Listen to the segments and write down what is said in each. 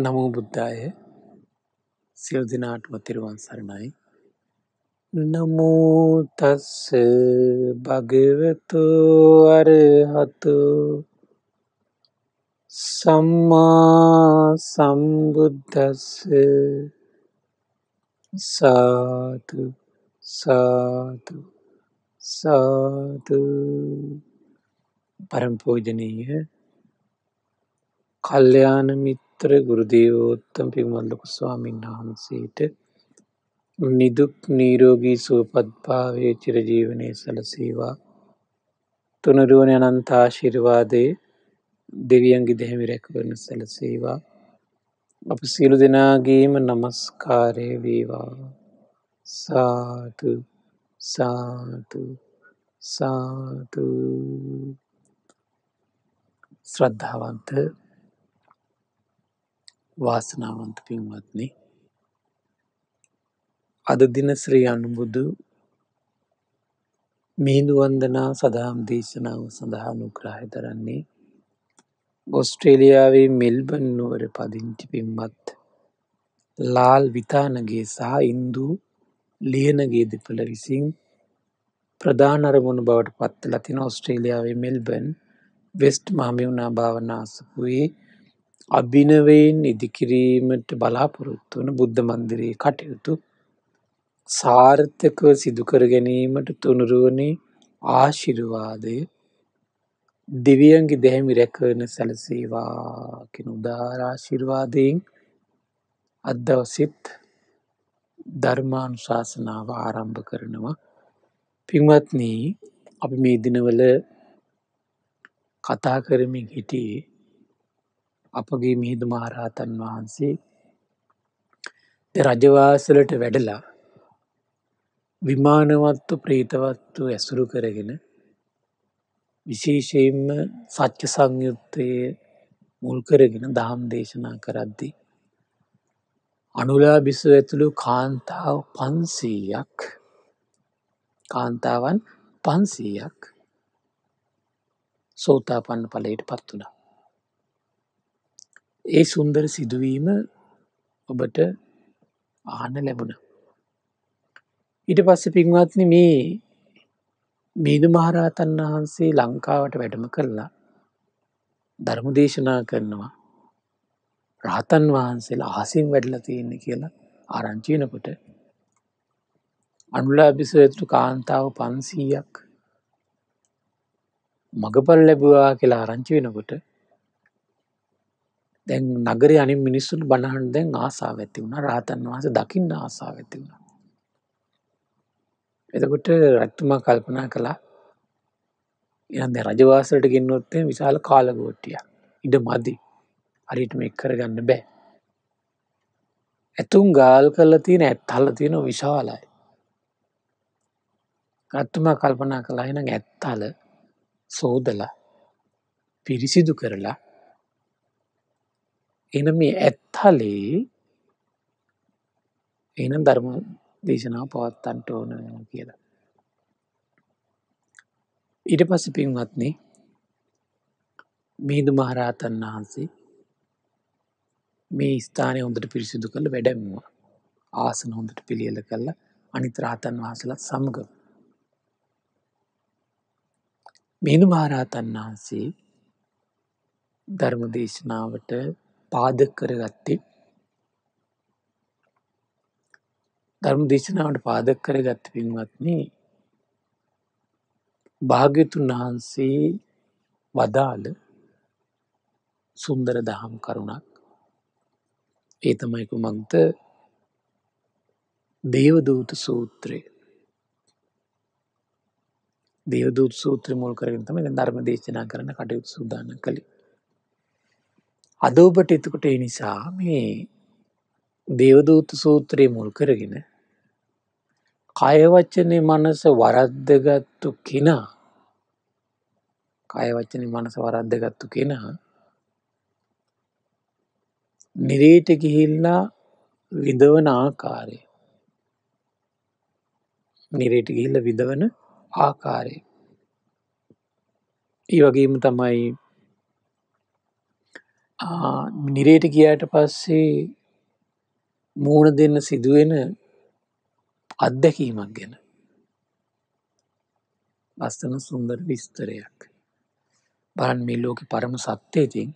නමෝ බුද්ධාය සියලු දෙනාටම තෙරුවන් සරණයි නමෝ තස් භගවතු අරහතු සම්මා සම්බුද්දස්ස සාදු සාදු සාදු පරම පූජනීය කල්යාණ මිත්‍ර අනුත්තර ගුරුදේවෝත්තම පිරිමල් ලොකු ස්වාමීන් වහන්සේට නිදුක් නීරෝගී සුවපත් භාවයේ චිරජීවනය සැලසේවා තුනරුවන අනන්ත ආශිර්වාදයේ දෙවියන්ගේ දෙහැමි රැකවරන සැලසේවා අප සියලු දෙනාගේම නමස්කාරය වේවා සාතු සාතු සාතු ශ්‍රද්ධාවන්ත වාසනාවන්ත පින්වත්නි අද දින ශ්‍රී අනුබුදු මිහිඳු වන්දනා සදාම් දේශනාව සඳහා අනුග්‍රහය දරන්නේ ඔස්ට්‍රේලියාවේ මෙල්බන් නුවර පදිංචි පින්වත් ලාල් විතානගේ සහ ඉන්දු ලියනගේ දෙපළ විසින් ප්‍රධාන අරමුණු බවට පත්ත ලතින ඔස්ට්‍රේලියාවේ මෙල්බන් වෙස්ට් මහමිවුණා භාවනාසපුයේ අභිනවයෙන් ඉදිකිරීමට බලාපොරොත්තු වන බුද්ධ මන්දිරයේ කටයුතු සාර්ථකව සිදුකර ගැනීමට තුනුරුවනේ ආශිරුවාදය දෙවියන්ගේ දැහැමි රැකරන සැලසේවා උදාරාශිර්වාදයෙන් අදවසිත් ධර්මාණු ශාසනාව ආරම්භ කරනවා පින්වත්නී අපි මේ දිනවල කතා කරමින් හිටියේ අපගේ මිහිඳු මහරහතන් වහන්සේ රජවාසලට වැඩලා විමානවත්තු ප්‍රීතවත්තු ඇසුරු කරගෙන විශේෂයෙන්ම සච්ච සංයුත්තයේ මුල් කරගෙන දහම් දේශනා කරද්දි. අනුලා බිස ඇතුළු කාන්තාව පන්සීයක් කාන්තාවන් පන්සීයක් සෝතාපන්න පලයට පත් වනා. ඒ සුන්දර සිදුවීම ඔබට ආන්න ලැබුණ. ඊට පස්ස පින්වත්න මේ මීදු මහරහතන් වහන්සේ ලංකාවට වැඩම කරලා ධර්ම දේශනා කරනවා රහතන් වහන්සේලා අහසින් වැඩල තියෙන්න කියලා ආරංචියනකොට අනුලාභිසවතු කාන්තාව පන්සීයක් මගපල් ලැබවා කියලා ආරංචි වෙනකොට දැන් නගරය අනි මිනිස්සුන් බණහන් දැන් ආසා ඇති වුණ රාතන් වහස දකින්න ආසා ඇති වුණ. එතකොට රත්තුමා කල්පනා කළා එයන්ද රජවාසලට ගෙන්නොත්තේ විශාල කාලගෝට්ටිය ඉඩ මදි හරිට මේ කරගන්න බෑ. ඇතුන් ගාල් කල තියෙන ඇත් හල තියෙන විශාලයි. රත්තුමා කල්පනා කලා එන ඇත්තල සෝදලා පිරිසිදු කරලා එන මේ ඇත්හලේ එනම් ධර්ම දේශනා පවත්තන්ට ඕන කියලා. ඉට පස පින්වත්නේ මිහිදු මහරහතන් වහන්සේ මේ ස්ථානය හොඳට පිරිසිදු කළ වැඩැම්වා ආසන හොඳට පිළියල කල්ල අනිතරාතන් වහසලත් සමග. මිහිදු මහරහතන් වහන්සේ ධර්ම දේශනාවට පාදක කරගත්තේ ධර්ම දේශනාවට පාදක කරගත් පින්වත්නි භාග්‍යතුන් වහන්සේ වදාළ සුන්දර දහම් කරුණක් ඒ තමයි කුමක්ද දේවදූත සූත්‍රය දේවදූත සූත්‍රය මුල් කරගෙන තමයි දැන් ධර්ම දේශනා කරන්න කටයුතු සූදානම් කළේ අද ඔබට එතකොට ඒ නිසා මේ දේවදූත සූත්‍රයේ මුල් කරගෙන කයවච්චනය මනස වරද්දගත්තු කෙනා කයවච්චන මනස වරද්දගත්තු කෙනා නිරේට ගිහිල්ලා විඳවන ආකාරය නිරේට ගිහිල්ල විඳවන ආකාරය ඒ වගේම තමයි නිරේට ගියාට පස්සේ මූුණ දෙන්න සිදුවෙන අත්දැකීමක් ගැන අස්තන සුන්දර විස්තරයක් බරන් මේ ලෝක පරම සත්‍යයතින්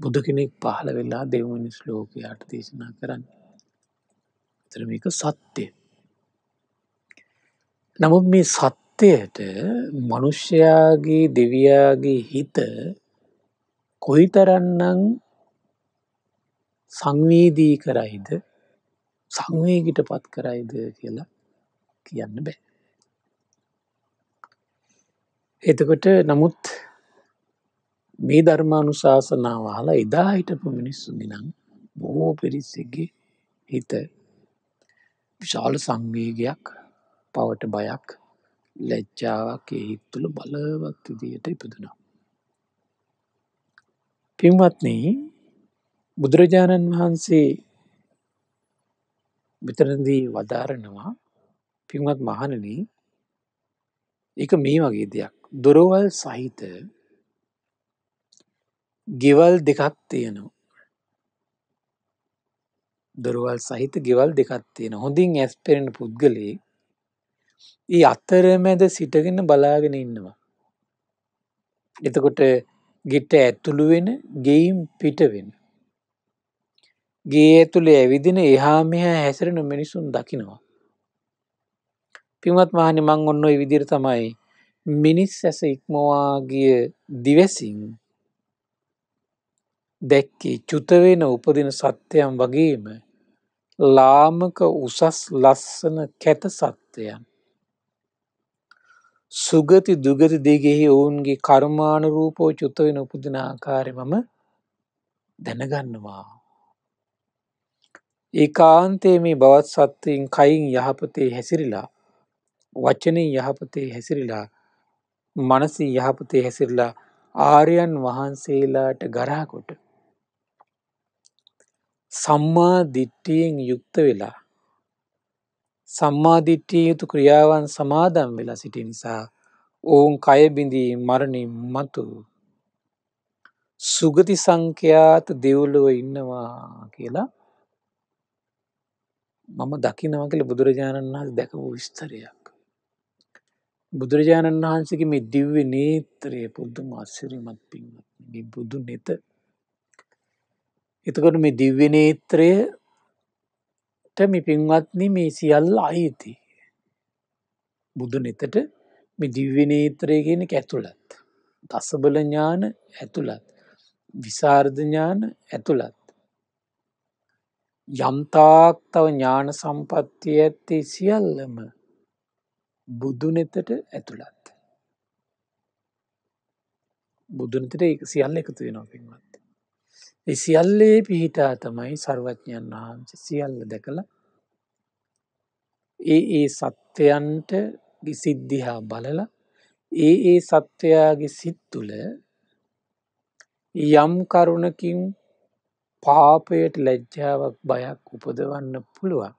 බුදු කෙනෙක් පහළ වෙලා දෙවනිස් ලෝකයාට දේශනා කරන්න තර මේක සත්‍යය නමුත් මේ සත්‍යයට මනුෂ්‍යයාගේ දෙවයාගේ හිත කොයිතරන්නං සංවේදී කරයිද සංවේගිට පත් කරයිද කියලා කියන්න බෑ. එතකොට නමුත් මේ ධර්මානු ශාසනාව හලා එදා හිටපු මිනිස්සුදිනම් බොහෝ පිරිස්සගේ හිත විශාල සංවේගයක් පවට බයක් ලැච්චාවක් ඒ හිත්තුළ බලවත් විදියට ඉපදනවා. පින්වත්නී බුදුරජාණන් වහන්සේ මෙතනදී වදාරනවා පින්වත් මහණන එක මේ වගේ දෙයක් දොරවල් සහිත ගෙවල් දෙකක් තියෙනවා දොරවල් සහිත ගෙවල් දෙකක් තියෙන හොඳින් ඇස්පෙරෙන පුද්ගලයේ ඒ අතරමැද සිටගෙන බලාගෙන ඉන්නවා. එතකොට ගෙට ඇතුළු වෙන ගෙයිම් පිටවෙන. ගේ ඇතුළේ ඇවිදින එහා මෙහා හැසරෙන මිනිසුන් දකිනවා. පිමත් මහනි මං ඔන්න විදිර තමයි මිනිස් ඇස ඉක්මවාගිය දිවැසින් දැක්කේ චුතවෙන උපදින සත්‍යයන් වගේම ලාමක උසස් ලස්සන කැත සත්‍යයන් සුගති දුගති දෙගෙහි ඔවුන්ගේ කර්මානුරූපෝ චුත්තවෙන උපදින ආකාරමම දැනගන්නවා. ඒ කාන්තයේ මේ බවත් සත්වයෙන් කයින් යහපතේ හැසිරිලා වචනින් යහපතේ හැසිරිලා මනසි යහපතේ හැසිරලා ආරයන් වහන්සේලාට ගරාකොට. සම්මා දිට්ටියෙන් යුක්ත වෙලා සම්මාධිට්ඨිය යුතු ක්‍රියාවන් සමාදම් වෙලා සිටි නිසා ඔවුන් කයබිඳී මරණින් මතු සුගති සංඛ්‍යාත දෙව්ලොව ඉන්නවා කියලා මම දකිනව කියල බුදුරජාණන් වහස දැකපු විස්තරයක්. බුදුරජාණන් වහන්සේගේ මේ දිව්ව නේත්‍රය පුද්දුම අස්සරිමත් පින්වත් මේ බුදු නෙත එතකොට මේ දිව්‍ය නේත්‍රය මේ පින්වත්නි මේ සියල්ල අයිති. බුදු නෙතට දිව්‍යනේත්‍රය කියන ඇතුළත්. දසබල ඥාන ඇතුළත්. විසාර්ධඥාන ඇතුළත්. යම්තාක් තව ඥාන සම්පත්තිය ඇත්තේ සියල්ලම බුදුනෙතට ඇතුළත්. බුදුනතට සියල්ල එකතු වෙනවා පින්වත්. සියල්ලේ පිහිටා තමයි සර්වඥන් වහන්සේ සියල්ල දැකළ ඒ ඒ සත්‍යයන්ට සිද්ධිහා බලල ඒ ඒ සත්‍යයාගේ සිත් තුළ යම් කරුණකින් පාපයට ලැජ්ජාවක් බයක් උපදවන්න පුළුවන්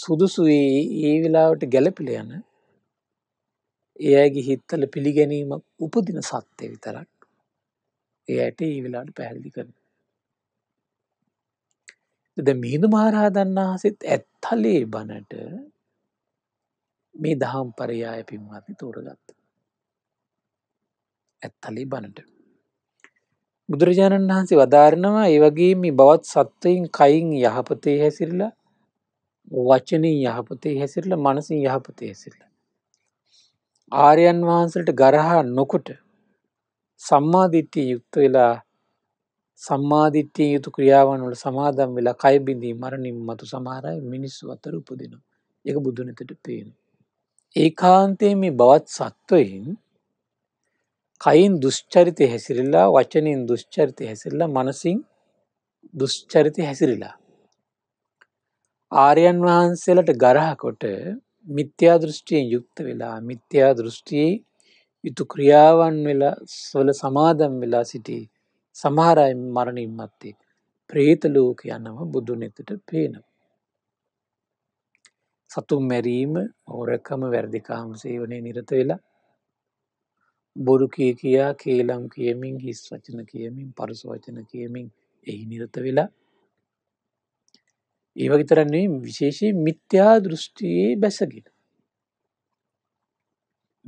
සුදුසුයේ ඒ වෙලාවට ගැලපිල යන එයගේ හිත්තල පිළිගැනීමක් උපදින සත්‍යය විතරක් ඒ ඇටේ ඒ වෙලාවට පැහැදිලි කරනවා. දැන් මිහිඳු මහරහතන් වහන්සේත් ඇත්තලේ බණට මේ දහම් පරයාය පින්වත්නි තෝරගත්තා. ඇත්තලේ බණට බුදුරජාණන් වහන්සේ වදාරනවා ඒ වගේ මේ බවත් සත්වයින් කයින් යහපතේ හැසිරලා වචනින් යහපතේ හැසිරලා මනසින් යහපතේ හැසිරලා ආර්යයන් වහන්සේට ගරහා නොකොට සම්මාධිට්ඨිය යුක්ත වෙලා සම්මාධිට්ඨිය යුතු ක්‍රියාවන් වල සමාදම් වෙලා කයිබිඳී මරණින් මතු සමහරයි මිනිස්සු අතර උපදිනවා එක බුදුනතට පේන. ඒ කාන්තයේ මේ බවත් සත්වයින් කයින් දුෂ්චරිතය හැසිරල්ලා වචනින් දුෂ්චරිතය හැසිරලා මනසින් දුෂ්චරිතය හැසිරිලා. ආරයන් වහන්සේලට ගරහකොට මිත්‍යා දෘෂ්ටියෙන් යුක්ත වෙලා මිත්‍යා දෘෂ්ටියේ යුතු ක්‍රියාවන් වෙලා සොල සමාදම් වෙලා සිටි සමහරයි මරණින් මත්තේ ප්‍රේතලෝක යනම බුදු නෙතට පේනම්. සතුම් මැරීම ඕරකම වැරදිකාම සේවනය නිරත වෙලා බොරු කිය කියා කේලම් කියමින් හිස් වචන කියමින් පරස වචන කියමින් එහි නිරත වෙලා ඒවගිතරන්නේ විශේෂය මිත්‍යා දෘෂ්ටියයේ බැසගෙන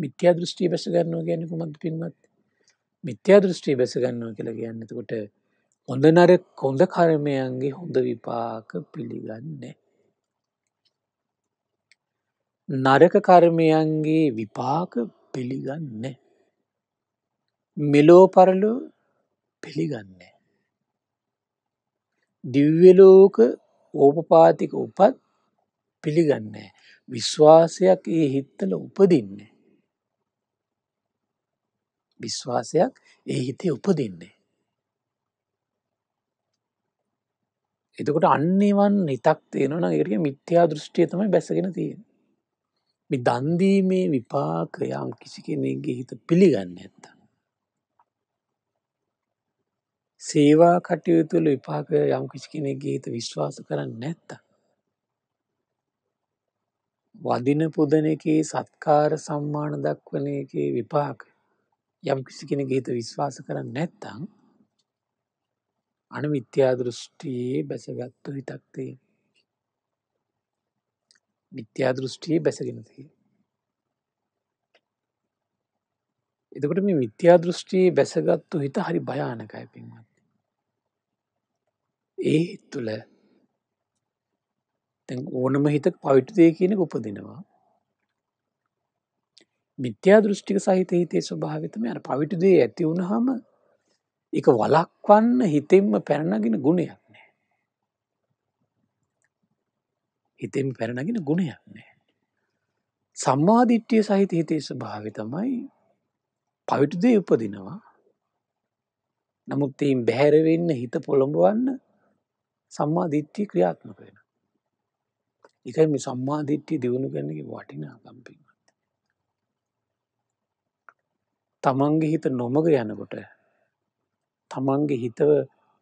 මිත්‍යා දෘෂ්ටි බැස ගන්නවා කියන්නේ කුමක්ද පින්වත්? මිත්‍යා දෘෂ්ටි බැස ගන්නවා කියලා කියන්නේ එතකොට හොඳ නරක හොඳ කර්මයන්ගේ හොඳ විපාක පිළිගන්නේ. නරක කර්මයන්ගේ විපාක පිළිගන්නේ. මෙලෝ පරලෝ පිළිගන්නේ. දිව්‍යලෝක ඕපපාතික උපත් පිළිගන්නේ. විශ්වාසයක් ඒ හිත්තල උපදින්නේ. විශ්වාසයක් ඒ හිතේ උපදින්නේ. එතකොට අන්නේවන් නිතක් තියෙනවන ඒට මිත්‍යා දෘෂ්ටිය තමයි බැසගෙන තියෙන. මි දන්දීමේ විපාකයම් කිසි කෙනෙගේ හිත පිළිගන්න ඇත්ත. සේවා කටයුතුල විපාක යම් කිසි කෙනෙගේ හිත විශ්වාස කරන්න නැත්ත. වදින පුදනකේ සත්කාර සම්මාන දක්වනයගේ විපාකය යම් කිසි කෙන ගේත විශ්වාස කරන්න නැත්තං අන මිත්‍යාදෘෂ්ටියයේ බැසගත්තු හිතක්තිය මිත්‍යාදෘෂ්ටියයේ බැසගෙනතිය එතකට මේ විත්‍යාදෘෂ්ටියයේ බැසගත්තු හිත හරි භයානකය පින්වත් ඒ තුළ ඕනම හිත පවිට්දය කියනක උපදිනවා මිත්‍යා දෘෂ්ටික සහිත හිතේ ස්වභාවිතම අර පවිටු දේ ඇති වුණහම එක වලක්වන්න හිතෙන්ම පැරණගෙන ගුණයක් නෑ. හිතෙන් පැරණගෙන ගුණයක් නෑ. සම්මාධිට්්‍යිය සහිත හිතේ ස්වභාවිතමයි පවිටුදේ උපදිනවා නමුත් එයින් බැහැරවෙන්න හිත පොළොඹවන්න සම්මාධිට්්‍යිය ක්‍රියාත්මක වෙන. එකයි මේ සම්මාධිට්්‍යිය දියුණු කරනගේ වටිනා කම්පින්. තමන්ගේ හිත නොමග යනකොට තමන්ගේ හිතව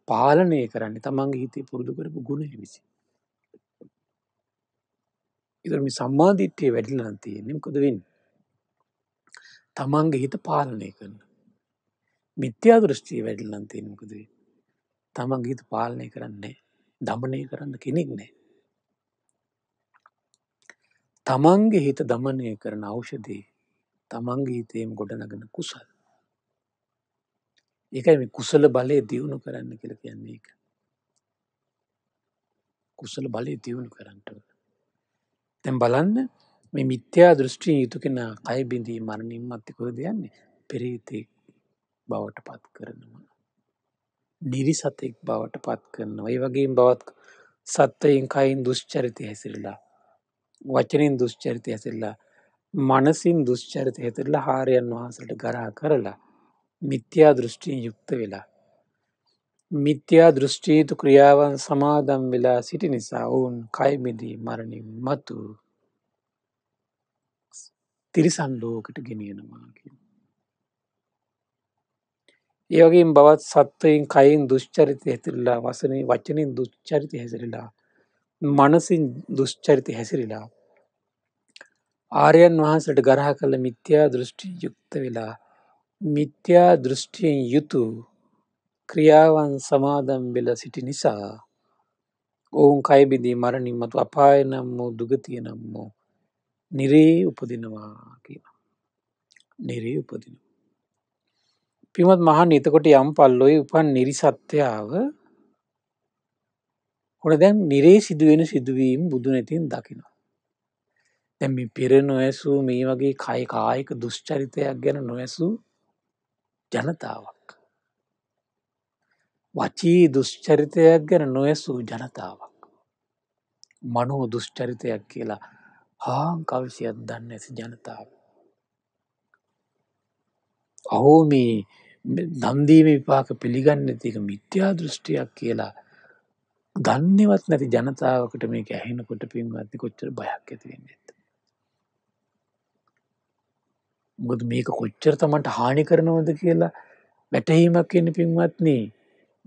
පාලනය කරන්න තමන්ගේ හිතේ පුරුදු කරපු ගුණය විසි. ඉතරම සම්මාධිත්‍යය වැඩිලන් තියෙන්නේ කොදවෙන්න. තමන්ගේ හිත පාලනය කරන්න. මිත්‍යා දෘෂ්ටිය වැඩිලන් තියෙනකදේ තමන්ගේ හිත පාලනය කරන්නේ දමනය කරන්න කෙනෙක් නෑ. තමන්ගේ හිත දමනය කරන අවෂදේ තමන්ගේ හිතේම ගොඩනගෙන කුසල්. ඒකයි මේ කුසල බලය දියුණු කරන්න කියල කියන්නේ එක. කුසල බලය දියුණු කරන්නට. තැම් බලන්න මේ මිත්‍යා දෘෂ්ටි යුතු කෙන අයිබිඳී මරණින් මත්තිකෝ දෙයන්නේ පෙරීතෙක් බවට පත් කරනවා. නිරිසතෙක් බවට පත් කරනවා. ඒ වගේ බවත් සත්තයෙන් කයින් දුෂ්චරිතය හැසිරලා. වචනින් දුෂ්චරිතය හැසිරලා මනසින් දුෂ්චරිත හිතරලා හාරයන් වහන්සට ගරා කරලා මිත්‍යා දෘෂ්ටියෙන් යුක්ත වෙලා. මිත්‍යා දෘෂ්ටීතු ක්‍රියාවන් සමාදම් වෙලා සිටි නිසා ඔවුන් කයිමිදී මරණින් මතු තිරිසන් ලෝකට ගෙනියනවාගේ. ඒවගේින් බවත් සත්වයින් කයින් දුෂ්චරිත හැතිරලා වසනේ වචනින් දුච්චරිත හැසිරලා මනසින් දුෂ්චරිත හැසිරිලා ආරයන් වහන්සට ගරහ කළ මිත්‍යා දෘෂ්ටි යුක්ත වෙලා මිත්‍යා දෘෂ්ටියෙන් යුතු ක්‍රියාවන් සමාදම් වෙල සිටි නිසා ඔවුන් කයිබිදී මරණින් මතු අපාය නම් වූ දුගතිය නම් වූ නිරේ උපදිනවා කියන නිරේ උපදිනවා පිමත් මහන් එතකොට යම් පල්ලොයි උපන් නිරිසත්්‍යාව හොන දැන් නිරේ සිදුවෙන සිදුවීම් බුදු නැතින් දකිනවා දැන් මේ පෙර නොඇසූ මේ වගේ කය කායික දුෂ්චරිතයක් ගැන නොඇසූ ජනතාවක්. වචී දුෂ්චරිතයක් ගැන නොඇසූ ජනතාවක්. මනෝ දුෂ්චරිතයක් කියලා හාං කවිසියක් දන්න ඇති ජනතාව. අහෝ මේ දන්දීම විපාක පිළිගන්න තික මිත්‍යා දෘෂ්ටියක් කියලා දන්නවත් නැති ජනතාවකට මේක ඇහෙනකොට පින්වත්ති කොච්චර බයක් ඇතිවෙන්නේ. මොකද මේක කොච්චර තමන්ට හානි කරනවද කියලා වැටහීමක් එන්න පින්වත්න්නේ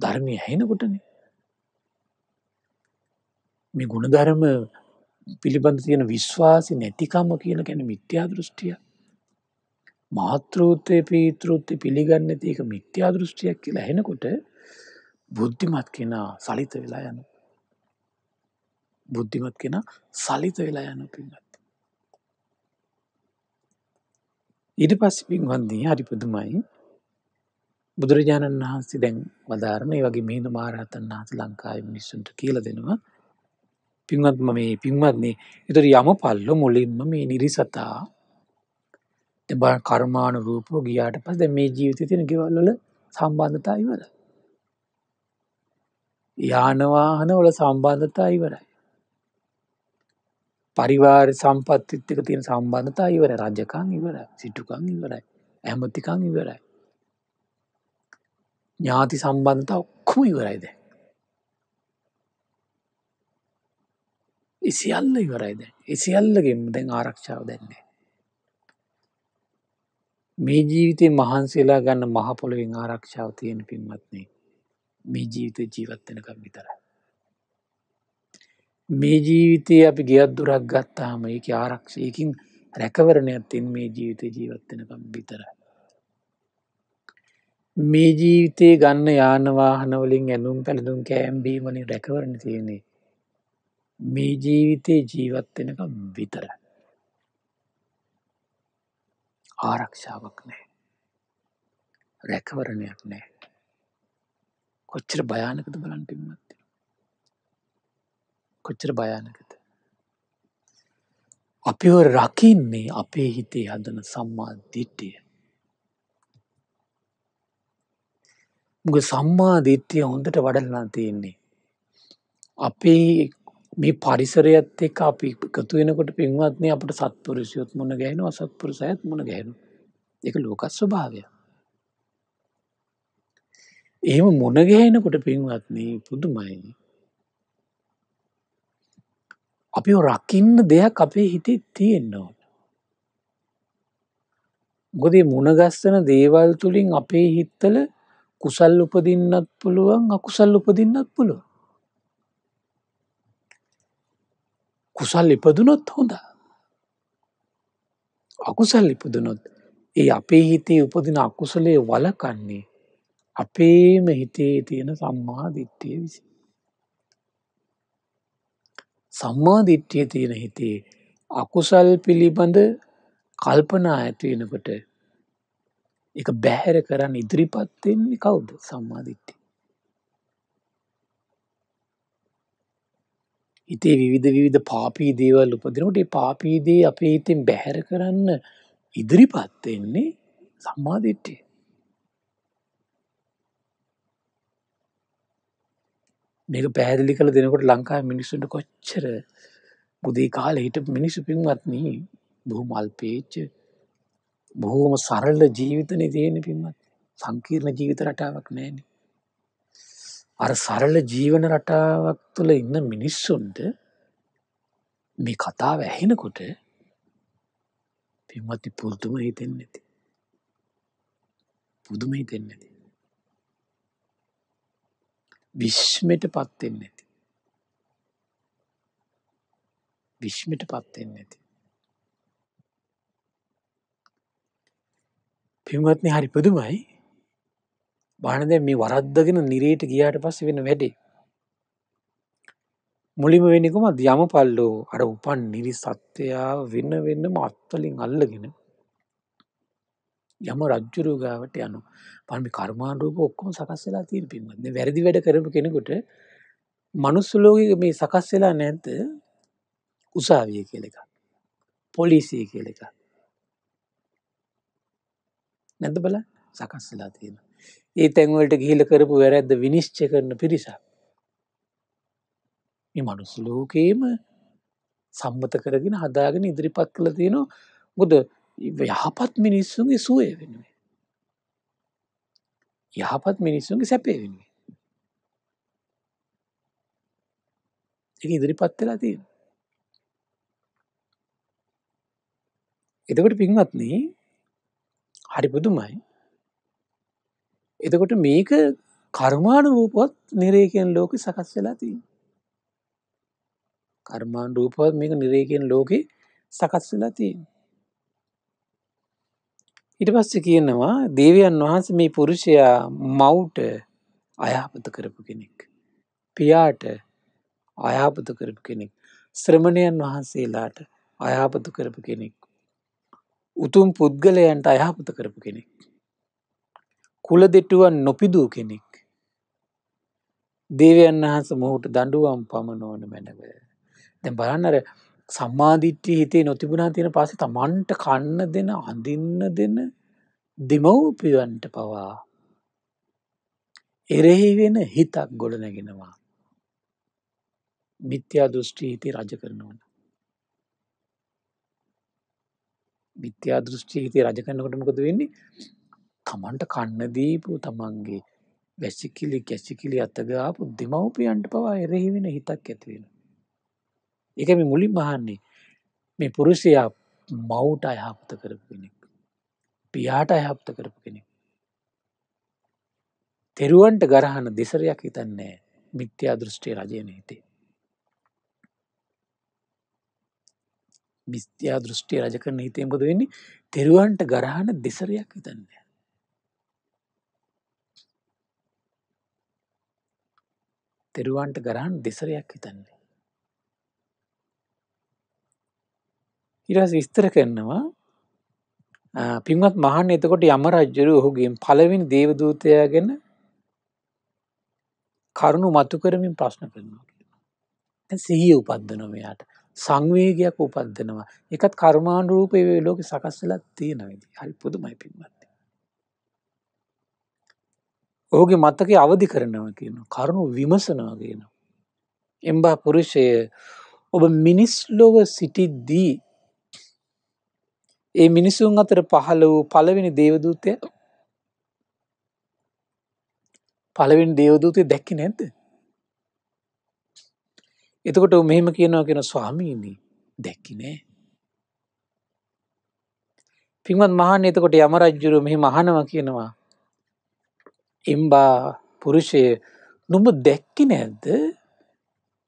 ධර්මය හැෙනකොටන මේ ගුණධර්ම පිළිබඳ තියෙන විශ්වාසි නැතිකම කියන ගැන මිත්‍යාදෘෂ්ටිය මාතෘත්වය පීතෘත්ති පිළිගන්න ඒක මිත්‍යාදෘෂ්ටියක් කියලා හෙනකොට බුද්ධිමත් කෙනා සලිත වෙලා යන බුද්ධිමත් කෙනා සලිත වෙලා යන පින්වත් ඊට පස්ස පින්වන්දී හරිපුදුමයි බුදුරජාණන් වහන්සේ දැන් වදාරණය වගේ මේන මාරහතන් වහස ලංකායි මිනිස්සුන්ට කියල දෙනවා පින්වත්ම මේ පින්වත්න්නේ එතර යම පල්ල මුලින්ම මේ නිරිසතා බා කර්මාණ රූපෝ ගියාට පස් දැ මේ ජීවිතය තියෙන ගෙවල්ලොල සම්බන්ධතා ඉවර. යානවාහන වල සම්බන්ධතා ඉවරයි. පරිවාර් සම්පත්තිත්තික තියෙන සම්බන්ධතා ඉවර රජකං ඉවර සිටුකං ඉවරයි ඇමතිකං ඉවරයි. ඥාති සම්බන්ධතා ඔක්කුම ඉවරයිද. ඉසිල්ල ඉවරයිද ඉසිල්ලගෙන් දැන් ආරක්ෂාව දැන්නේ. මේ ජීවිතය මහන්සේලා ගන්න මහපොළොවෙන් ආරක්ෂාව තියෙන පින්වත්න්නේ මේ ජීවිත ජීවත්වෙනකම් විතරයි. මේ ජීවිතයේ අපි ගෙත් දුරක් ගත්තාම ඒක ආරක්ෂයකින් රැකවරණයක්තින් මේ ජීවිත ජීවත්වෙනකම් විතර. මේ ජීවිතයේ ගන්න යානවාහනවලින් ඇඳුම් පැළඳුම් කෑම්බීමලින් රැකවරණ තියන්නේ. මේ ජීවිතයේ ජීවත්වෙනකම් විතර. ආරක්ෂාවක් නෑ. රැකවරණයක් නෑ. කොච්චර භයානකද බලන්ටින්මත්ති. කොච්චර භයානකද. අපිව රකින්නේ අපේ හිතේ හදන සම්මා දිට්ඨිය. මුග සම්මා දිට්ඨිය හොඳට වඩලා තියෙන්නේ. අපේ මේ පරිසරයත් එක්ක අපි එකතු වෙනකොට පින්වත්නි අපට සත්පුරුෂයොත් මුණ ගැහෙනවා සත්පුරුෂයත් මුණ ගැහෙනවා. ඒක ලෝක ස්වභාවය. එහෙම මුණ ගැහෙනකොට පින්වත්නි පුදුමයි. අපිව රකින්න දෙයක් අපේ හිතේ තියෙන්න ඕන. මොකද මේ මුණගස්සන දේවල් තුලින් අපේ හිතවල කුසල් උපදින්නත් පුළුවන් අකුසල් උපදින්නත් පුළුවන්. කුසල් ඉපදුනොත් හොඳ. අකුසල් ඉපදුනොත් ඒ අපේ හිතේ උපදින අකුසලේ වලකන්නේ අපේම හිතේ තියෙන සම්මා දිට්ඨිය විසින්. සම්මාධිට්්‍යිය තියෙන හිතේ අකුසල් පිළිබඳ කල්පනා ඇත්වෙනකොට එක බැහැර කරන්න ඉදිරිපත්වෙන්නේ කවුද සම්මාධිට්ටි. හිතේ විවිධ විධ පාපී දේවල් උපදිනට පාපීදේ අපේ හිතෙන් බැහැර කරන්න ඉදිරිපත්වෙන්නේ සම්මාධිට්ටිය. මේක පැහැදිලි කළ දෙනකොට ලංකා මිනිස්සුන්ට කොච්චර බුදේ කාල හිට මිනිසු පින්වත්නී බොහොම අල්පේච්ච බොහෝම සරල්ල ජීවිතන තියෙන පින්වත් සංකීර්ණ ජීවිත රටාවක් නෑන. අර සරල ජීවන රටාවක් තුළ ඉන්න මිනිස්සුන්ට මේ කතාව ඇහෙනකොට පින්වත්ති පුල්තුම හිතෙන් නැති. පුදුම හිතෙන් නැති. විශ්මයට පත්වෙන්නේ නැති. විශ්මයට පත්වෙන්නේ නැති. පින්වත්නි හරි පුදුමයි. බාහන දැන් මේ වරද්දගෙන නිරේට ගියාට පස්සේ වෙන වැඩේ. මුලිම වෙන්නේ කොහොමද? යමපල්ලෝ අර උපන් නිරි සත්‍යය වෙන වෙනම අත්වලින් අල්ලගෙන යම රජ්ජුරුව ගාවට යනවා. මම මේ කර්මානුරූප ඔක්කොම සකස් වෙලා තියෙන පින්වත්. දැන් වැරදි වැඩ කරපු කෙනෙකුට මනුස්ස ලෝකෙ මේ සකස් වෙලා නැද්ද? උසාවිය කියලා එකක්. පොලිසිය කියලා එකක්. නැද්ද බලන්න සකස් වෙලා තියෙනවා. ඒ තැන් වලට ගිහිල්ලා කරපු වැරද්ද විනිශ්චය කරන පිරිසක්. මේ මනුස්ස ලෝකේම සම්මත කරගෙන හදාගෙන ඉදිරිපත් කළ තියෙනවා. මොකද යහපත් මිනිස්සුන්ගේ සුවය වෙනුවේ. යහපත් මිනිස්සුන්ගේ සැපේ වෙනුවේ. ඒක ඉදිරිපත් වෙලා තියෙන. එතකොට පින්වත්න හරි පුදුමයි. එතකොට මේක කර්මාණු රූපොත් නිරේකෙන් ලෝක සකස් වෙලා තිය. කර්මාණු රූපවත් මේක නිරේකෙන් ලෝකෙ සකස් වෙලා තියෙන්. ඉට පස්ස කියනවා දේවයන් වහන්ස මේ පුරුෂයා මව්ට අයහපත කරපු කෙනෙක්. පියාට අයහපත කරපු කෙනෙක්. ශ්‍රමණයන් වහන්සේලාට අයහපත කරපු කෙනෙක්. උතුම් පුද්ගලයන්ට අයහපත කරපු කෙනෙක්. කුල දෙටුවන් නොපිදූ කෙනෙක්. දේවයන් වහස මොහුට දඩුවම් පමණෝන මැනව. දැ බරන්නර සම්මාධිට්්‍යිය හිතේ නොතිබුණා තියෙන පස තමන්ට කන්න දෙන අඳන්න දෙන දෙමව්පිවන්ට පවා. එරෙහි වෙන හිතක් ගොඩ නැගෙනවා. මිත්‍යා දෘෂ්ටි හිතේ රජ කරනවන. මිත්‍යා දෘෂ්ටි හිතේ රජ කරන්නකොටමකොද වෙන්නේ තමන්ට කන්නදීපු තමන්ගේ වැසිකිලි කැසිකිලි අතගාපු දෙමව්පියන්ට පවා එරෙහි වෙන හිතක් ඇතිවෙන. එක මේ මුලින් බහන්නේ මේ පුරුෂයා මවුට අයහපත කරපු කෙනෙක්. පියාට අයහපත කරපු කෙනෙක්. තෙරුවන්ට ගරහන දෙසරයක් හිතන්නේ මිත්‍යා දෘෂ්ටි රජය නහිතේ. මිස්ත්‍යා දෘෂ්ටි රජ කරන හිතයමකද වෙන්නේ තෙරුවන්ට ගරහන දෙසරයක් හිතන්නේ. තෙරුවන්ට ගරහන් දෙසරයක් හිතන්නේ. ඉරස් විස්තර කරනවා පින්වත් මහන් එතකොට යම රජ්ජුරු ඔහුගේ පලවින් දේවදූතයා ගැන කරුණු මතු කරමින් ප්‍රශ්න කරනවා සිහිය උපද්ධනොමයාට සංවේගයක් උපද්ධනවා එකත් කර්මාණ රූපයවේ ලෝක සකස්සලත් තියෙනයිද හරි පුදුමයි පින්වත් ඔහුගේ මත්තක අවධි කරනවා කියන කරුණු විමසනවා කියන එම්බා පුරුෂය ඔබ මිනිස් ලොව සිටිද්දී ඒ මිනිසුන් අතර පහළ වූ පළවෙනි දේවදූතය පළවෙනි දේවදූතය දැක්කි නැද්ද එතකොට මෙහෙම කියනවා කියෙන ස්වාමීනී දැක්කි නෑ පින්වත් මහන එතකොට යම රජ්ජුරු මෙහි මහනව කියනවා එම්බා පුරුෂය නුඹ දැක්කි නැද්ද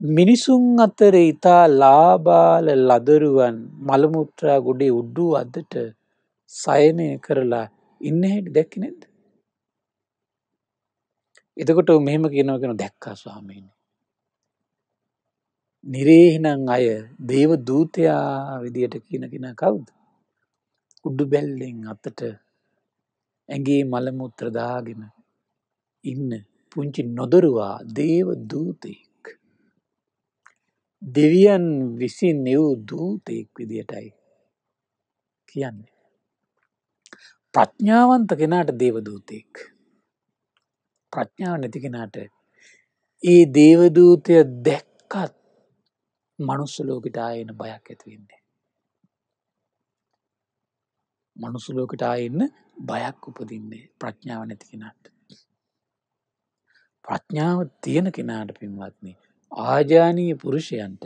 මිනිසුන් අතර ඉතා ලාබාල ලදරුවන් මළමුත්‍රා ගොඩේ උඩ්ඩු අදට සයනය කරලා ඉන්නහට දැක්ක නැද. එතකොට මෙහෙම කියනව කෙන දැක්කා ස්වාමීනි. නිරේහිනං අය දේව දූතයා විදියට කියන කෙන කවුද. උඩ්ඩු බැල්ලෙන් අතට ඇගේ මළමුත්‍රදාගෙන ඉන්න පුංචි නොදරුවා දේව දූතයි. දෙවියන් විසින් නිව් දූතයෙක් විදිටයි කියන්නේ. ප්‍රඥාවන්ත කෙනාට දේවදූතයෙක්. ප්‍රඥාව නැති කෙනාට ඒ දේවදූතය දැක්කත් මනුස්සලෝකට ආයන බයක් ඇතිවෙන්නේ. මනුසුලෝකට ආයන්න බයක් උපදින්නේ ප්‍රඥාව නැති කෙනාට. ප්‍රඥාව තියෙන කෙනාට පින්වත්න්නේ ආජානීය පුරුෂයන්ට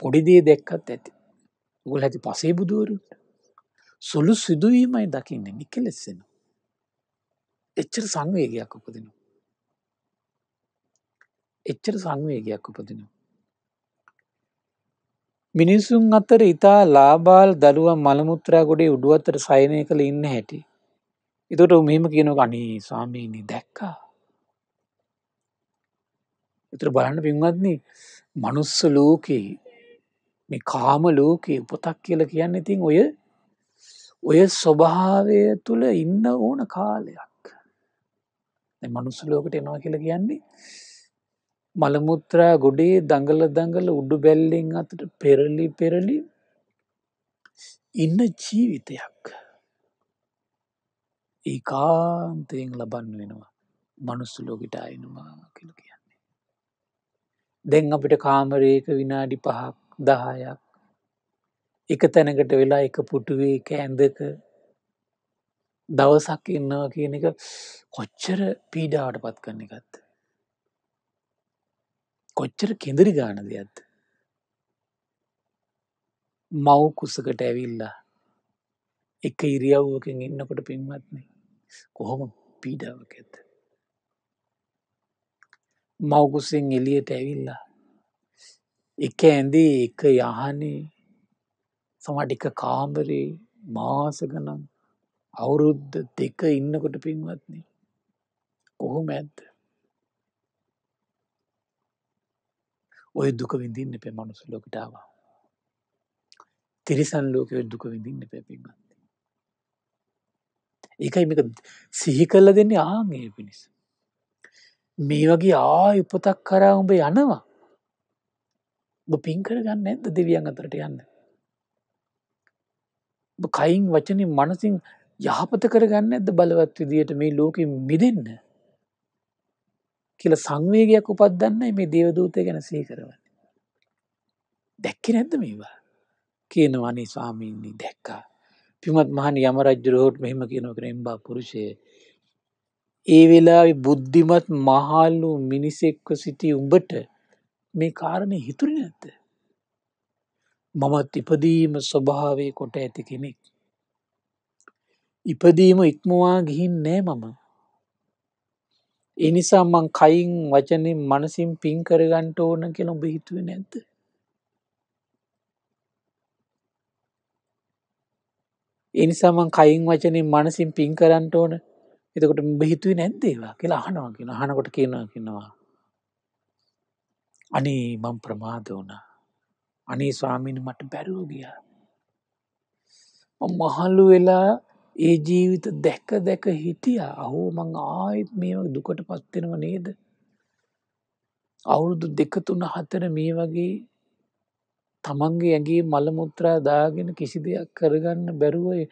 පොඩිදේ දැක්කත් ඇති. උගල ඇති පසේ බුදුවරුන්ට සුළු සිදුවීමයි දකින්න නිකලෙස්සෙන. එච්චර සංවේගයක් උපදිනවා. එච්චර සංවේගයක් උපදිනවා. මිනිසුන් අතර ඉතා ලාබාල් දළුවන් මළමුත්‍රා ගොඩේ උඩුවත්තර සයනය කළ ඉන්න හැටි. එතොට උමම කියනක අනී ස්වාමීණී දැක්කා එතර බලන්න පින්වත්න්නේ මනුස්ස ලෝකයේ මේ කාම ලෝකයේ උපතක් කියල කියන්න ඉතින් ඔය ඔය ස්වභාවය තුළ ඉන්න ඕන කාලයක් මනුස්ස ලෝකට එනවා කියල කියන්නේ මළමුත්‍රා ගොඩේ දඟල දඟල උඩු බැල්ලෙන් අතට පෙරලි පෙරලි ඉන්න ජීවිතයක් ඒ කාන්තයෙන් ලබන්න වෙනවා මනුස්සුලෝකට අයනවා කියලක දැන් අපිට කාමරයක විනාඩි පහක් දහයක් එක තැනකට වෙලා එක පුටුවේ එක ඇඳක දවසක් ඉන්නවා කියන එක කොච්චර පීඩාවට පත් කරන එකත්. කොච්චර කෙදරි ගාන දෙයක්ද. මව් කුසකට ඇවිල්ලා එක ඉරියව්ුවකින් ඉන්නකොට පින්වත්න්නේ කොහොම පීඩාවක් ඇත. මවකුසින් එලියට ඇවිල්ලා එක ඇඳේ එක යහනේ සමටික කාමරේ මාසගනම් අවුරුද්ධ දෙක ඉන්නකොට පින්වත්න කොහොම ඇත්ද ඔය දුක විඳින්න පෙ මනුස ලෝකටාවා තිරිසන් ලෝකය දුක විඳින්න පැපින්වත්න්නේ ඒකයි මේක සිහි කල්ල දෙන්නේ ආගේ පිණිස මේ වගේ ආය උපතක් කරා උඹ යනවා. ඔබ පින් කරගන්න ඇද දෙවියන් අතරට යන්න. කයින් වචනින් මනසින් යහපත කරගන්න ඇද බලවත් විදියට මේ ලෝකෙ මිදන්න. කියල සංවේගයක් උපත්දන්න මේ දේවදූතය ගැන සීකරවන්න. දැක්කෙ නැද්ද මේවා කියනවනේ ස්වාමීන්නේ දැක්කා. පිමත් මහනි යමරජ්ජරහෝට් මෙහෙම කියනකරෙම්බා පුරුෂය ඒ වෙලාවේ බුද්ධිමත් මහල්ලු මිනිසෙක්ව සිටි උඹට මේ කාරණය හිතුරි නැත්ත. මමත් ඉපදීම ස්වභාවය කොට ඇති කෙනෙක්. ඉපදීම ඉක්මවා ගිහින් නෑ මම. එනිසා මං කයින් වචනෙන් මනසින් පින් කරගන්ට ඕන කෙන ඔබ හිතුව නැද්ද. එනිසාමං කයින් වචනින් මනසින් පින් කරන්ට ඕන එතකොට බහිතුවේ නැද්දේවා කියලා අහනවා කියෙන හනකොට කියනවා කින්නවා. අනේ මං ප්‍රමාද වුණ අනේ ස්වාමීණ මට බැරූ ගිය. මහල්ලු වෙලා ඒ ජීවිත දැක්ක දැක හිටිය අහෝ මං ආයෙත් මේ දුකට පත්වෙනව නේද. අවුරුදු දෙකතුන හතර මේ වගේ තමන්ගේ ඇගේ මළමුත්‍රා දාගෙන කිසි දෙයක් කරගන්න බැරුවය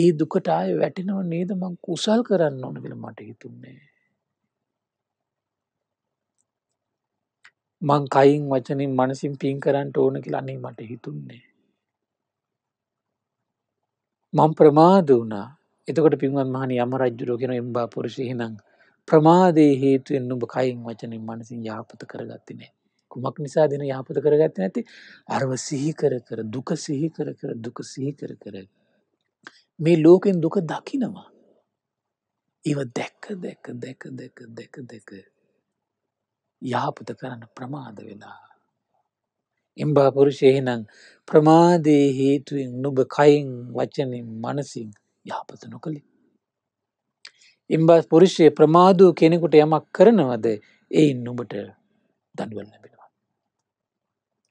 ඒ දුකට ආය වැටෙනව නේද මං කුසල් කරන්න ඕන කියලා මට හිතුන්නේ. මං කයින් වචනින් මනසින් පින් කරන්නට ඕන කියලා අනේ මට හිතුන්නේ. මං ප්‍රමාද වුණා එතකොට පින්වත් මහනි යම රජ්ජුරෝගෙන එම්බා පුරුෂහිනං ප්‍රමාදේ හේතුවෙන් නුඹ කයින් වචනින් මනසින් යහපත කරගත්තිනේ. කුමක් නිසා දෙන යහපත කරගත්ත නැති අරව සිහිකර කර දුක සිහිකර කර දුක සිහිකර කරලා මේ ලෝකෙන් දුක දකිනවා. ඒව දැක්ක දැක දැක දැක දැක දෙක යහපත කරන්න ප්‍රමාද වෙලා. එම්බා පුරුෂයහිනම් ප්‍රමාදයේ හේතුවෙන් නුබ කයින් වචනින් මනසින් යහපත නොකළි. එම්බා පුරුෂය ප්‍රමාදූ කෙනෙකුට යමක් කරනවද එයින් නුබට දඩුවල් ලැබෙනවා.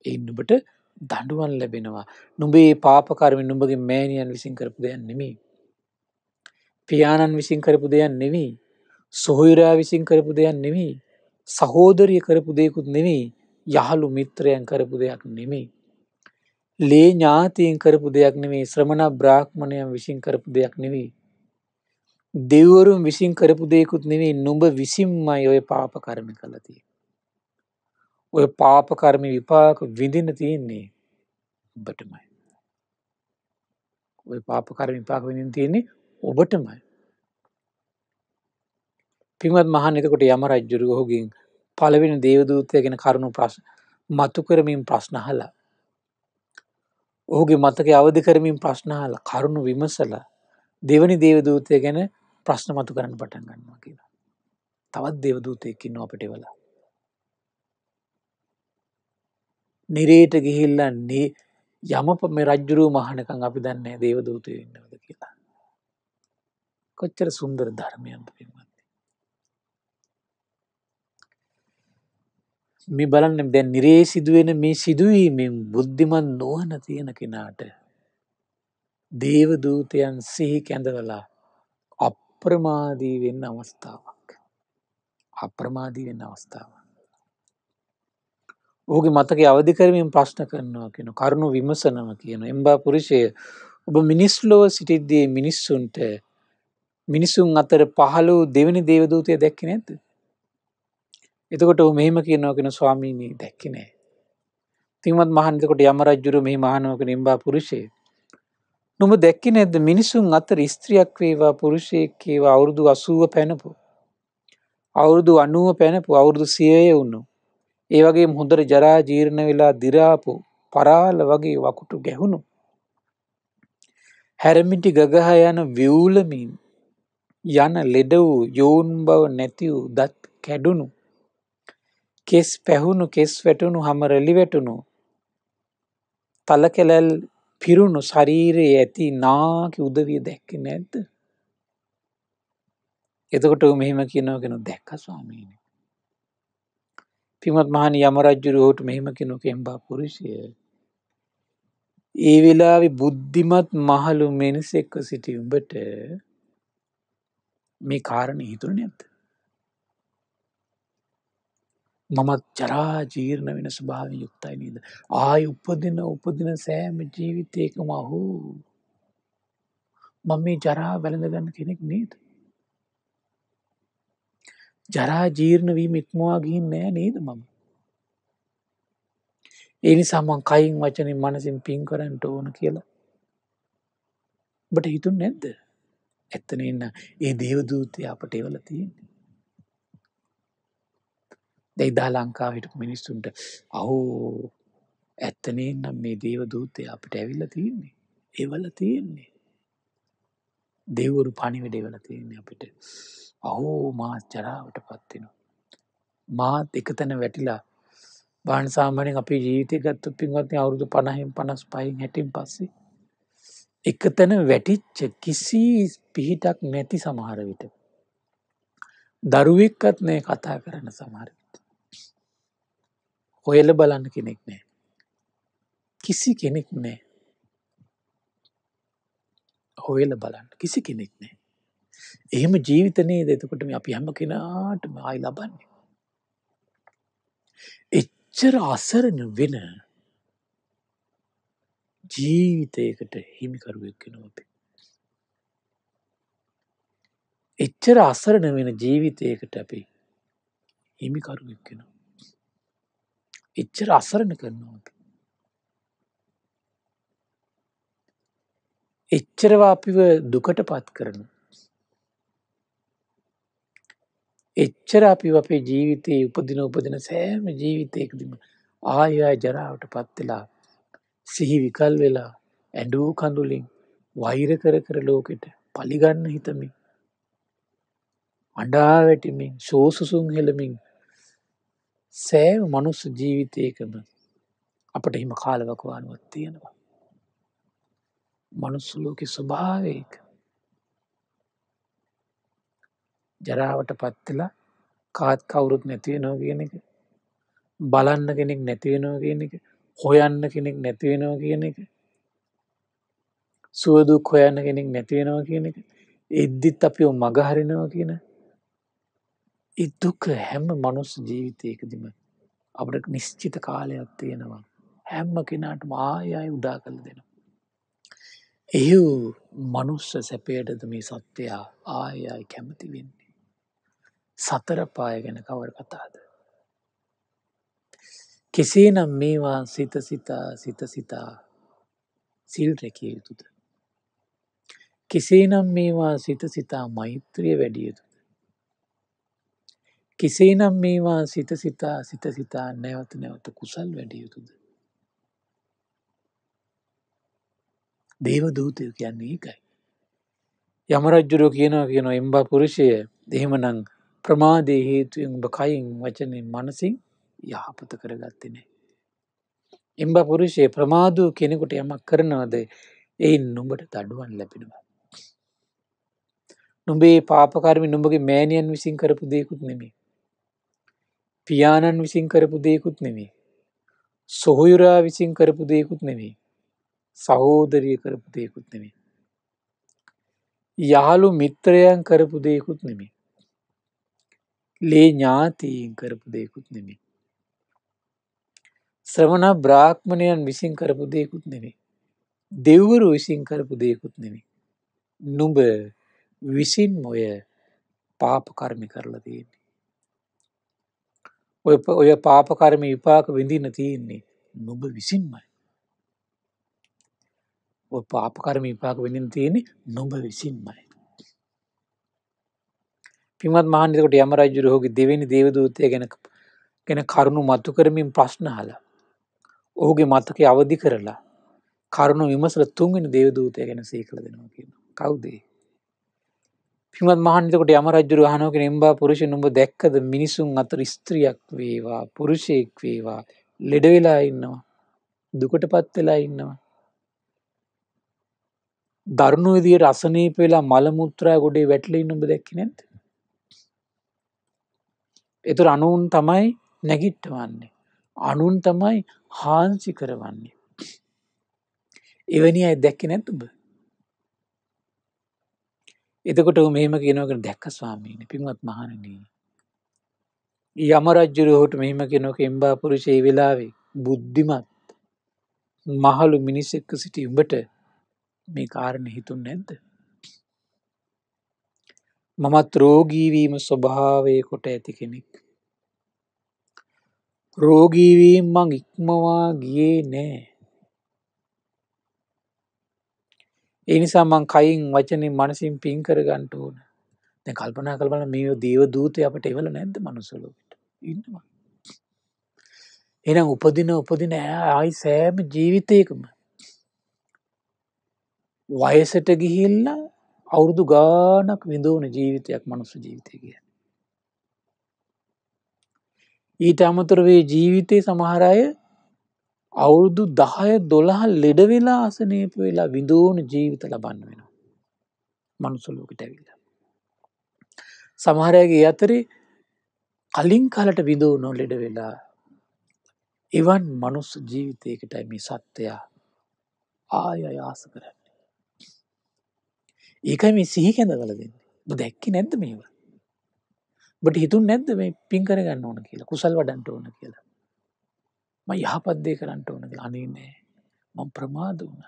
එයින් නුබට දඩුවන් ලැබෙනවා නුබේ පාපකරමින් නුඹගේ මෑණියන් විසින් කරපු දෙයක් නෙමී. පියාණන් විසින් කරපු දෙයක් නෙවී. සොහොයුරා විසින් කරපු දෙයක් නෙමී. සහෝදරිය කරපු දෙයකුත් නෙමී යහළු මිත්‍රයන් කරපු දෙයක් නෙමේ. ලේ ඥාතීන් කරපු දෙයක් නෙමේ ශ්‍රමණ බ්‍රාහ්මණයන් විසින් කරපු දෙයක් නෙවී. දෙවරුම් විසින් කරපු දෙයකුත් නෙවේ නුඹ විසිම්මයි ඔය පාප කරම කලතිී. ඔය පාප කර්ම විපාක විඳින්න තියෙන්නේ ඔබටමයි. ඔය පාප කර්ම විපාක විඳින්න තියෙන්නේ ඔබටමයි. පින්වත් මහන් එතකොට යම රජ්ජුරු ඔහුගෙන් පළවෙනි දේවදූතය ගැන කරුණු ප්‍රශ්න මතු කරමින් ප්‍රශ්න අහලා. ඔහුගේ මතක අවධි කරමින් ප්‍රශ්න අහලා කරුණු විමසලා දෙවනි දේවදූතය ගැන ප්‍රශ්න මතු කරන්න පටන් ගන්නවා කියලා. තවත් දේවදූතයකින් අපට වෙලා නිරේට ගිහිල්ලන්නේ යමප මේ රජ්ජුරුව මහනකං අපි දන්නේ දේවදූතය ඉන්නවද කියලා. කොච්චර සුන්දර ධර්මයන්ද පින්වත්. මේ බලන්න දැන් නිරේ සිදුවෙන මේ සිදුවීමෙන් බුද්ධිමන් නොවන තියෙන කෙනාට දේවදූතයන් සිහි කැඳවලා අප්‍රමාදී වෙන්න අවස්ථාවක්. අප්‍රමාදී වෙන්න අවස්ථාවක්. ඔහුගේ මතක අවධි කරමින් ප්‍රශ්න කරනවා කියෙන කරුණු විමසනවා කියන එම්බා පුරුෂය ඔබ මිනිස්ලොව සිටිද්දී මිනිස්සුන්ට මිනිසුන් අතර පහළු දෙවනි දේවදූතය දැක්කි නැත. එතකොට මෙහෙම කියනෝකෙන ස්වාමීණී දැක්කිනෑ. තිංවත් මහන්තකොට යමරජ්ජුරු මෙහි මහනුවක නිම්බා පුරුෂය. නොම දැක්කි නැද මිනිසුන් අතර ස්ත්‍රියක් වේවා පුරුෂයකේවා අවුරුදු අසුව පැනපු. අවුරුදු අනුව පැනපු අවුරුදු සියය වුණු. ඒ වගේ හොඳර ජරා ජීර්ණ වෙලා දිරාපු පරාල වගේ වකුටු ගැහුණු. හැරමිටි ගගහ යන විවූලමින් යන ලෙඩ වූ යෝන් බව නැති වූ දත් කැඩුණු කෙස් පැහුණු කෙස් වැටුණු හම රැලි වැටුණු තල කෙලැල් පිරුණු ශරීරයේ ඇති නාකි උදවිය දැක්ක නැද්ද එතකොට මෙහෙම කියනවගෙන දැක්ක ස්වාමීනි පිමත් මහනි යමරජ්ජුරු ඔහුට මෙහෙම කෙනු කෙම්බා පුරුෂය. ඒ වෙලාවි බුද්ධිමත් මහලු මිනිසෙක්ව සිටි උඹට මේ කාරණ හිතුර නැත්ත. මමත් ජරාජීර්ණ වෙන ස්භාව යුක්තයි නීද. ආය උපදින උපදින සෑම ජීවිතයකම අහෝ. මම මේ ජරා වැළඳගන්න කෙනෙක් නේද. ජරා ජීර්ණවීම ඉක්මවා ගිහින් නෑ නේද මම. එනි සමන් කයින් වචනින් මනසින් පින් කරන්ට ඕන කියලා. බට හිතුන් නැද්ද ඇත්තන එන්න ඒ දේවදූතය අපට එවල තියන්නේ. දෙයිදා ලංකා හිටපු මිනිස්සුන්ට අහෝ ඇත්තනේ නම් මේ දේව දූතය අපට ඇවිල්ල තියන්නේ එවල තියෙන්නේ දෙවරු පණිවිඩ එවල තියන්නේ අපිට අහෝ මාත් ජරාවට පත්වෙනවා. මාත් එකතැන වැටිලා බාණසාමනෙන් අපි ජීවිතය ගත්තු පින්වත්න අවුරුදු පණහෙන් පනස් පයින් හැටින් පස්සේ. එක තැන වැටිච්ච කිසි පිහිටක් නැති සමහරවිට. දරුවෙක්කත් නය කතා කරන සමහරවිට. හොයල බලන්න කෙනෙක් නෑ. කිසි කෙනෙක් නෑ. හොයල බලන්න කිසි කෙනෙක් නෑ. එහෙම ජීවිතනේද එතකොට මේ අපි හැම කෙනාටම ආයි ලබන්නේ. එච්චර අසරණ වෙන ජීවිතයකට හිමිකරුවෙක් වෙනවා අපි. එච්චර අසරණ වෙන ජීවිතයකට අපි හිමිකරුවෙක් වෙනවා. එච්චර අසරණ කරනවා අපි. එච්චරව අපිව දුකටපත් කරන එච්චර අපි අපේ ජීවිතයේ උපදින උපදින සෑම ජීවිතයකදම ආයයා ජරාවට පත්වෙලා සිහි විකල් වෙලා ඇඩූ කඳුලින් වෛර කර කර ලෝකෙට පලිගන්න හිතමින් අඩාවැටිමින් සෝසුසුන් හෙළමින් සෑම මනුස්ස ජීවිතයකම අපට හිම කාලවකවානුවත් තියෙනවා. මනුස්සලෝකෙ ස්වභාවයක ජරාවට පත්වෙලා කාත් කවුරුත් නැතිවෙනෝ කියන එක බලන්න කෙනෙක් නැතිවෙනෝ කියන එක හොයන්න කෙනෙක් නැතිවෙනෝ කියන එක සුවදුක් හොයන්න කෙනෙක් නැතිවෙනවා කියන එක එද්දිත් අපි මගහරිනවා කියන ඉදුක හැම මනුස් ජීවිතයකදිම අපට නිශ්චිත කාලයක් තියෙනවා හැම්ම කෙනාට මායයි උඩා කළ දෙනවා. එහි මනුස්ස සැපයටද මේ සත්‍යයා ආයයි කැමති වෙන්න. සතර පාය ගැන කවර කතාද. කෙසේ නම් මේවා සිත සිතා සිත සිතා සිල් රැකිය යුතුද. කෙසේ නම් මේවා සිත සිතා මෛත්‍රිය වැඩිය යුතුද. කෙසේ නම් මේවා සිත සිතා සිත සිතා නැවත නැවත කුසල් වැඩිය යුතුද. දේව දූතය කියන්නේ එකයි. යමරජ්ජුරු කියනවා කියනවා එම්බා පුරුෂය දෙහෙමනං ප්‍රමාදය හේතුවෙන් උඹ කයින් වචනය මනසින් යහපත කරගත්තනෙ. එම්බ පුරුෂය ප්‍රමාදූ කෙනෙකුට යමක් කරනවාද එයින් නුඹට තඩුවන් ලැබෙනවා. නුඹේ පාපකරමි නුඹගේ මෑනියන් විසින් කරපු දෙයකුත් නෙමේ. පියාණන් විසින් කරපු දෙයකුත් නෙමේ. සොහොයුරා විසින් කරපු දෙයකුත් නෙමේ. සහෝදරිය කරපු දෙයකුත් නෙමේ. යහළු මිත්‍රයන් කරපු දෙයකුත් නෙමේ. ලේ ඥාතීන් කරපු දෙයකුත් නෙමේ. ශ්‍රමණ බ්‍රාහ්මණයන් විසින් කරපු දෙයකුත් නෙමේ. දෙව්වරු විසින් කරපු දෙයකුත් නෙමේ. නුඹ විසින් ඔය පාපකර්මි කරලා තියන්නේ. ඔය ඔය පාපකර්ම විපාක විඳින්න තියෙන්නේ නුඹ විසින්මයි. ඔය පාපකර්ම විපාක විඳින්න තියෙන්නේ නුඹ විසින්මයි. පිමත් මාන්‍යකට යම රජුරහෝගේ දෙවැනි දේවදූතය ගැන ගැන කරුණු මත්තු කරමින් ප්‍රශ්න හලා. ඔහුගේ මතක අවධි කරලා කරුණු විමසල තුන්ගෙන දේවදූතය ගැන සේකල දෙනවා කියන කවුදේ. පිමත් මහන්කට යම රජුර හනෝක එම්බා පුරුෂ නුඹ දැක්කද මිනිසුන් අතර ස්ත්‍රියක් වේවා පුරුෂයෙක් වේවා ලෙඩවෙලා ඉන්නවා දුකට පත් වෙලා ඉන්නවා. දරුණු විදියට අසනීප වෙලා මල මුත්‍රා ගොඩේ වැටලි නුඹ දැක්කි නැද්ද? එතුර අනුන් තමයි නැගිට්ටවන්නේ. අනුන් තමයි හාන්සි කරවන්නේ. එවැනි අය දැක්ක නැතුබ. එතකොට මෙම කියනවකට දැක්ක ස්වාමීන පින්වත් මහණනී. යමරජ්ජුරුහට මෙහිම කෙනොක එම්බාපුරුෂය වෙලාවේ බුද්ධිමත් මහලු මිනිස්සෙක්ක සිටි උඹට මේ කාරණ හිතුන් නැද්ද. මමත් රෝගීවීම ස්වභාවය කොට ඇති කෙනෙක්. රෝගීවීම් මං ඉක්මවා ගියේ නෑ. එනිසා මං කයින් වචනින් මනසින් පින් කරගන්නට ඕන දැ කල්පනා කළබල මේ දේව දූතය අපට එවල නැද්ද මනුසලෝට ඉන්නවා. එනම් උපදින උපදින ආයි සෑම ජීවිතයකම වයසට ගිහිල්ලා අවුරුදු ගානක් විඳෝන ජීවිතයක් මනුස්ස ජීවිතය කිය. ඊට අමතරවේ ජීවිතය සමහරය අවුරුදු දහය දොළහ ලෙඩවෙලා අසනේප වෙලා විඳෝන ජීවිත ලබන්න වෙන. මනුසුල්ලෝකට ඇවිල්ල. සමහරයගේ අතරේ කලින් කලට විඳෝ නො ලෙඩ වෙලා එවන් මනුස්ස ජීවිතයකටයි මේ සත්‍යයා ආය අයාස කරන්න. ඒකයි මේ සිහි කැඳවල දෙන්න බ දැක්කි නැද්ද මේවා බට හිතුන් නැද්ද මේ පින් කරගන්න ඕන කියලා කුසල් වඩන්ට ඕන කියලා ම යහපද්දේ කරන්නට ඕන කියලා අනන්නේ මං ප්‍රමාද වුණ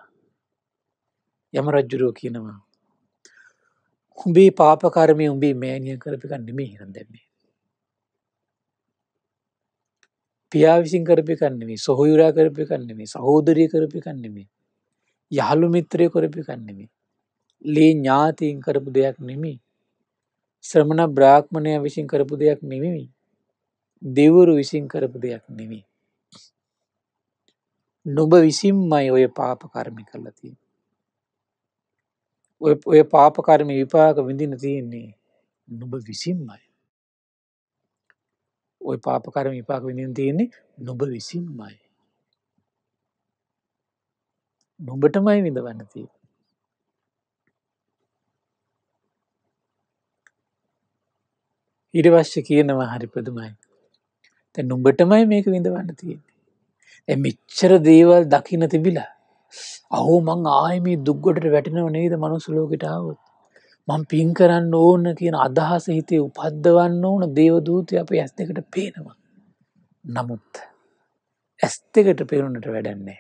යම රජ්ජුරෝ කියනවා උඹේ පාපකරමය උඹේ මෑනිය කරපික නෙමේ හිරන් දැන්නේ පියා විසින් කරපිකන්නෙමේ සොහොයුරා කරපිකන්නෙමේ සහෝදරය කරපිකන්නෙමේ යහළු මිත්‍රය කරපිකන්නෙමේ ලේ ඥාතීන් කරපු දෙයක් නෙමි. ශ්‍රමණ බ්‍රාහ්මණය විසින් කරපු දෙයක් නෙමෙමි. දෙවරු විසින් කරපු දෙයක් නෙමි. නොබ විසින්මයි ඔය පාප කර්මි කරලති. ඔය පාපකර්මි විපාක විඳින තියෙන්නේ නොබ විසින්මයි. ඔය පාපකරම විපාක විඳින් තියෙන්නේ නොබ විසින්මයි. නොබටමයි විඳවන්න තියෙන. ඉරිවශ්‍ය කියනවා හරි ප්‍රදුමයි. තැ නුඹටමයි මේක විඳවන්න තියෙන්නේ. එ මිච්චර දේවල් දකින තිබිලා. අහෝ මං ආයම දුක්ගොට වැටෙනව නේද මනුසුලෝකෙටාවත්. මං පින් කරන්න ඕන කියන අදහස හිතේ උපද්දවන්න ඕන දේවදූතය අප ඇස් දෙකට පේනවා. නමුත් ඇස් දෙකට පෙරුණට වැඩන්නේ.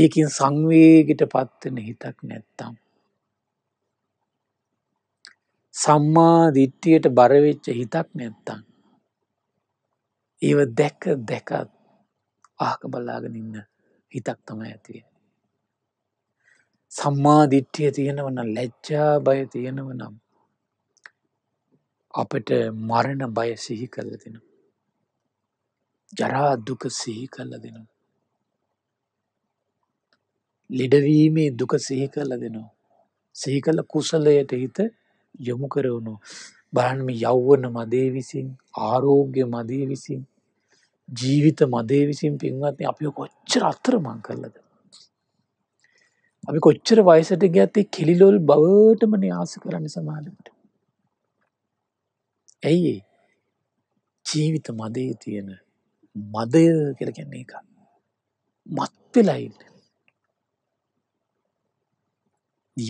ඒකින් සංවේගිට පත්වෙන හිතක් නැත්තම්. සම්මා දිට්ටියට බරවෙච්ච හිතක් නැත්තන්. ඒව දැක්ක දැකත් ආක බල්ලාගෙන ඉන්න හිතක් තම ඇතිය. සම්මා දිට්ටිය තියෙනවන ලැච්චා බය තියෙනව නම් අපට මරණ බය සිහි කල්ල දෙෙන. ජරාදුක සිහි කල්ල දෙනවා. ලිඩවීමේ දුක සිහි කල්ල දෙනවා. සිහි කල කුසලයට හිත යොමු කරවනු බලන්ම යෞවන මදේ විසින් ආරෝග්‍ය මදේ විසින් ජීවිත මදේ විසින් පින්වත්න අපි කොච්චර අත්තර මං කරලද. අපි කොච්චර වයිසට ගැත්තේ කෙලිලොල් බවටම න්‍යාස කරන්න සමාලට. ඇයි ජීවිත මදේ තියෙන මදය කරගන්නේ එක මත්වෙලයින්න.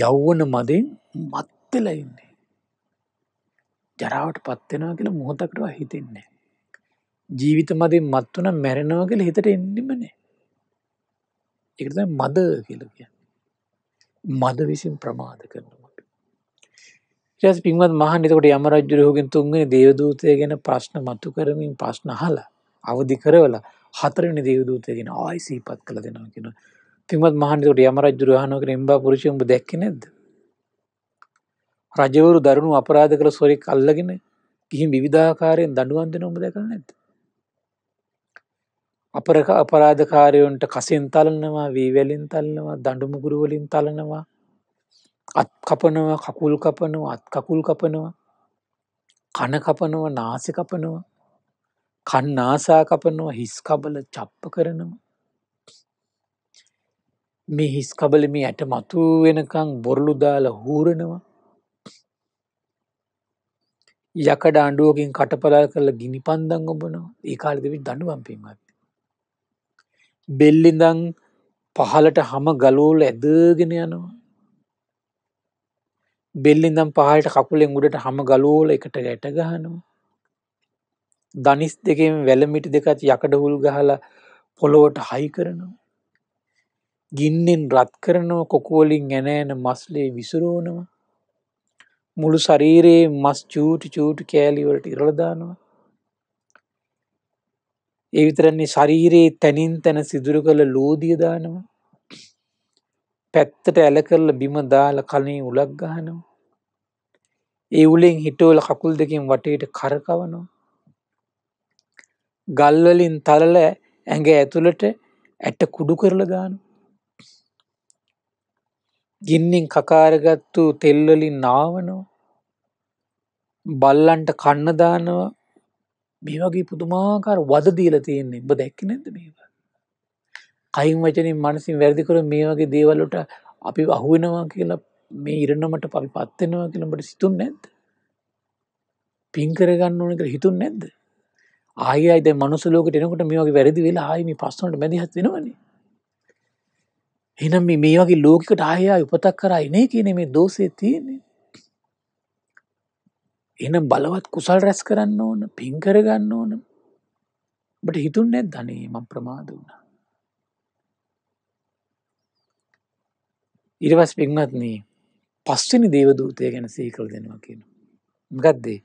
යෞවන මදෙන් මත්වෙලයින්නේ. ජරාවට පත්වෙනවා කියලා මුහොතකටවා හිතෙන්නේ. ජීවිත මදින් මත් වන මැරෙනවා කියල හිතට එන්නිමනේ. එකත මද කියලකිය. මද විසින් ප්‍රමාද කරනවා. ස් පින්වත් මහනිතකට යමරජ්ජරයහෝගෙන් තුන්ගෙන දේවදූතය ගැන ප්‍රශ්න මතු කරමින් ප්‍රශ්න හලා අවධි කරවල හතරනි දේවදූතයගෙන ආයිසීපත් කළ දෙෙනවා කියෙන තිමත් මහනිතකට යමරජ්ජරහනකර එම්බා පුරුෂයම්ඹ දැක්ක නැද රජවරු දරුණු අපරාධ කළ සොරෙක් අල්ලගෙන ගිහින් විවිධාකාරයෙන් දඩුවන් දෙන ඔබ දැකලා නැද්ද? අපරක අපරාධකාරයන්ට කසින් තලනවා, වීවැලෙන් තලනවා, දඬු මුගුරු වලින් තලනවා, අත් කපනවා, කකුල් කපනවා, අත් කකුල් කපනවා, කන කපනවා, නාසය කපනවා, කන් නාසා කපනවා, හිස් කබල චප්ප කරනවා. මේ හිස් කබල මේ ඇට මතු වෙනකන් බොරළු දාලා හූරනවා. යකඩ අණ්ඩුවකින් කටපරල් කරලා ගිනි පන්දං ඔබනවා ඒ කාලදවි දඩුවම් පින්වත්. බෙල්ලිඳං පහලට හම ගලෝල ඇදගෙන යනවා. බෙල්ලිඳම් පහලට කකුලෙන් උඩට හම ගලෝල එකට ගැට ගහනවා. දනිස් දෙකෙන් වැලමිටි දෙකත් යකඩ හුල් ගහලා පොළොවට හයි කරනවා. ගින්නෙන් රත් කරනව කොකුවලින් ඇනෑන මස්ලේ විසුරෝනවා. මුළු ශරීරයේ මස් චූටි චූටි කෑලිවලට ඉරලදානවා. ඒ විතරන්නේ ශරීරයේ තැනින් තැන සිදුරු කළ ලෝදිය දානවා. පැත්තට ඇල කරලා බිම දාලා කනේ උලක් ගහනවා. ඒ උලෙන් හිටවල කකුල් දෙකෙන් වටේට කරකවනවා. ගල් වලින් තලල ඇඟ ඇතුළට ඇට කුඩු කරලා දානවා. ගින්නෙන් කකාරගත්තු තෙල්වලින් නාවනවා බල්ලන්ට කන්නදානවා මේ වගේ පුදුමාකාර වද දීල තියෙන්නේ බ දැක්ක නැද මේව අයින් වචනින් මනසින් වැරදිකර මේ වගේ දේවල්ලට අපි අහුවෙනවා කියලා මේ ඉරණමට පි පත්වෙනවා කියලට සිතුන් නැද්ද පින්කරගන්න ඕනක හිතුන් නැද්ද ආයයිද මනුසලෝකට එනකට මේ වගේ වැරදි වෙලා ආයමි පස්සනට මැදිහත් වෙනවන්නේ එනම් මේ වගේ ලෝකට ආයයා උපතක් කරයිනේ කියන මේ දෝසේ තියන්නේ. එනම් බලවත් කුසල් රැස් කරන්න ඕන පින්කරගන්න ඕන බට හිතුන් නැත් ධනේ මං ප්‍රමාද වුණ. ඉරවස් පින්වත්න්නේ පස්්චනි දේවදූතය ගැන සීකල් දෙනවා කියන. ගත්දේ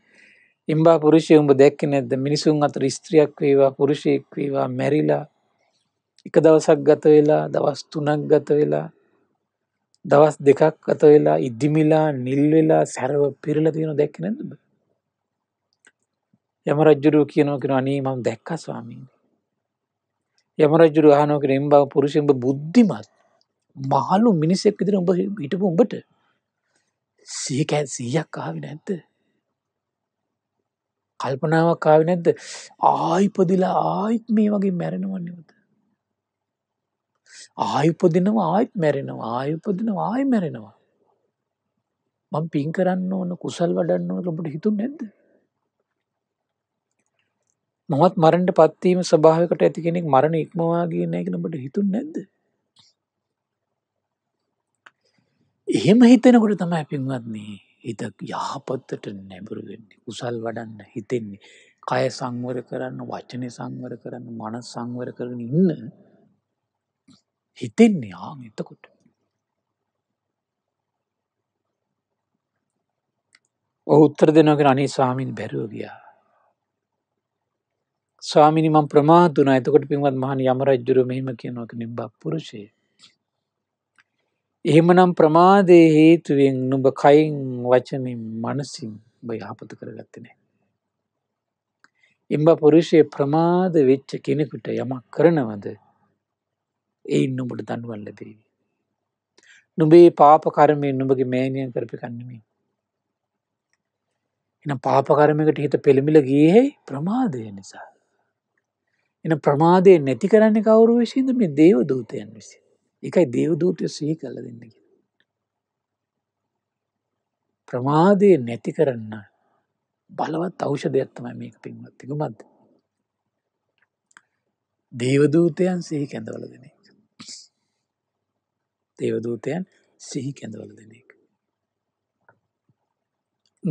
ඉම්බා පුරුෂය උඹ දැක්ක නැද මිනිසුන් අතර ස්ත්‍රියක් වේවා පුරුෂයෙක් වේවා මැරිලා එක දවසක් ගත වෙලා දවස් තුනක් ගත වෙලා දවස් දෙකක් ගත වෙලා ඉද්දිමිලා නිල් වෙලා සැරව පිරලා තියෙනව දැක්කේ නැද්ද? යම රජුරෝ කියනවා කියනවා අනේ මම දැක්කා ස්වාමීනි. යම රජුරෝ අහනවා කියනවා එම්බා පුරුෂෙම්බ බුද්ධිමත් මහලු මිනිසෙක් විදිහට උඹ හිටපු උඹට සීකැන් සීයක් ආවි නැද්ද? කල්පනාවක් ආවි නැද්ද? ආයිපදිලා ආයිත් මේ වගේ මැරෙනවන් නිවත. ආයුපදිනවා ආයත් මැරෙනවා ආයුපදිනවා ආය මැරෙනවා. මං පින් කරන්න ඕන කුසල් වඩන්න ඕන ඔබට හිතුන් නැද්ද? මමත් මරණට පත්වීම ස්වභාවයකට ඇති කෙනෙක් මරණ ඉක්මවා ගියේ නැහැ කියලා ඔබට හිතුන් නැද්ද? එහෙම හිතෙනකොට තමයි පින්වත්නි හිත යහපතට නැඹුරු වෙන්නේ. කුසල් වඩන්න හිතෙන්නේ. කය සංවර කරන්න, වචනේ සංවර කරන්න, මනස සංවර කරගෙන ඉන්න හිතෙන්නේ ආන් එතකොට. ඔහු උත්තර දෙනවා කියලා අනේ ස්වාමීන් බැරුව ගියා. ස්වාමිනි මම ප්‍රමාද වුණා. එතකොට පින්වත් මහණි යම රජුරු මෙහිම කියනවා කෙනෙක් බප්පුරුෂේ. එහෙමනම් ප්‍රමාදයේ හේතුවෙන් නුඹ කයින් වචනින් මනසින් ඔබ යහපත කරගත්තේ නැහැ. ඉම්බ පුරුෂයේ ප්‍රමාද වෙච්ච කෙනෙකුට යමක් කරනවද එයින් නුඹට දනුවන් ලැබේවි. නුඹේ පාප කර්මයෙන් නුඹගේ මෑණියන් කරපු කන්නමින්. එන පාප කර්මයකට හිත පෙළඹිලා ගියේ ප්‍රමාදය නිසා. එන ප්‍රමාදය නැති කරන්නේ කවුරු විසින්ද මේ දේව දූතයන් විසින්. ඒකයි දේව දූතය සිහි කරලා දෙන්න කියන්නේ. ප්‍රමාදය නැති කරන්න බලවත් ඖෂධයක් තමයි මේක පින්වත්. ඒකමත් දේවදූතයන් සිහි කැඳවල දෙන එක. දේවදූතයන් සිහි කැඳවල දෙන එක.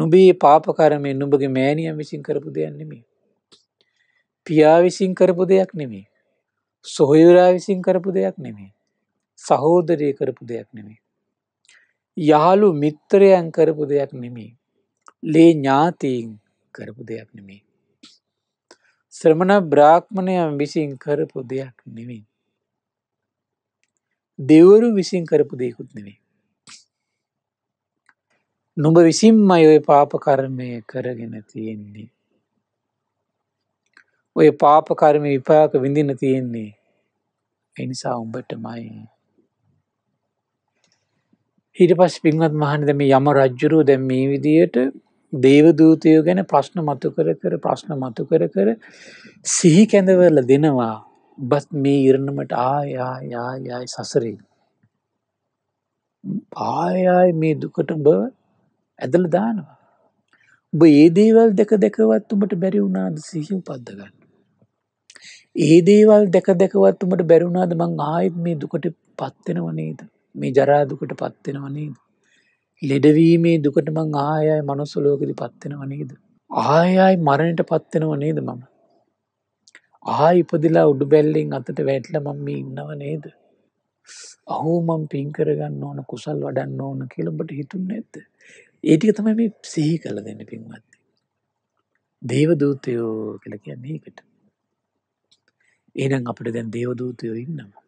නුබේ පාපකරමය නුඹගේ මෑනියම් විසින් කරපු දෙයක් නෙමේ. පියා විසින් කරපු දෙයක් නෙමේ. සොහයුරා විසින් කරපු දෙයක් නෙමේ. සහෝදරය කරපු දෙයක් නෙමේ. යහළු මිත්‍රයන් කරපු දෙයක් නෙමේ. ලේ ඥාතීන් කරපු දෙයක් නෙමේ. ශ්‍රමණ බ්‍රාක්්මණයන් විසින් කරපු දෙයක් නෙමේ. දෙවරු විසින් කරපු දෙයකුත් නෙවේ. නුඹ විසින්මයි ඔය පාපකර්මය කරගෙන තියෙන්නේ. ඔය පාපකර්මය විපාක විඳින්න තියෙන්නේ එනිසා උඹටමයි. හිට පස් පින්වත් මහන දැම යම රජ්ජුරු දැම් මේ විදියට දේව දූතයෝ ගැන ප්‍රශ්න මතු කර කර ප්‍රශ්න මතු කර කර සිහි කැඳවල දෙනවා බත් මේ ඉරණමට ආයායායායි සසරේ. ආයායි මේ දුකට බ ඇදල දානවා. ඔබ ඒ දේවල් දෙක දෙකවත් උඹට බැරි වුණාද සිහි උපද්දගන්න. ඒ දේවල් දෙක දෙකවත් උඹට බැරිුණාද මං ආයෙත් මේ දුකට පත්වෙනව නේද? මේ ජරා දුකට පත්වෙනව නේද? ලෙඩවීමේ දුකට මං ආයෙයි මනුස්ස ලෝකෙදි පත්වෙනව නේද? ආයෙයි මරණයට පත්වෙනව නේද මම? ආ ඉපදිලා උඩු බැල්ලෙන් අතට වැටල මම්ම ඉන්නව නේද. අහෝ මං පින්කරගන්න ඕන කුසල් වඩන්න ඕන කියලඹට හිතුන් නැත්ත. ඒටික තමයි මේ සිහි කළ දෙන්න පින්වත්ති. දේවදූතයෝ කළ කියන්නේ එකට. ඒනම් අපට දැන් දේවදූතයෝ ඉන්නවා.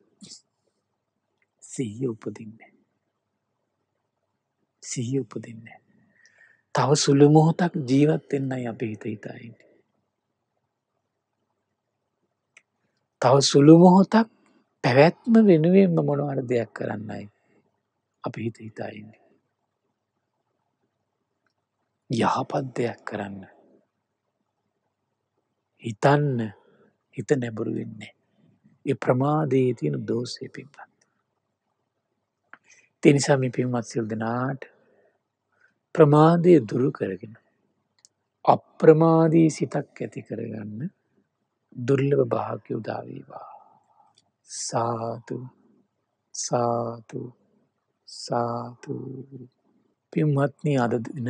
සිහිය උපදින්නේ. සිහිය උපදින්නේ. තව සුළු මොහොතක් ජීවත් වෙන්නයි අපි හිත හිතා ඉන්නේ. තව සුළු මොහොතක් පැවැත්ම වෙනුවෙන්ම මොනවර දෙයක් කරන්නයි අපි හිත හිතායින්න. යහපත් දෙයක් කරන්න හිතන්න හිත නැබුරු වෙන්නේ ඒ ප්‍රමාදයේ තියෙන දෝසය පින්පත් තිනිසාමි පින්වත් සිල් දෙනාට ප්‍රමාදය දුරු කරගෙන අප්‍රමාදී සිතක් ඇති කරගන්න දුර්ලභ භාග්‍ය උදා වේවා. සාදු සාදු සාදු පින්වත්නි අද දින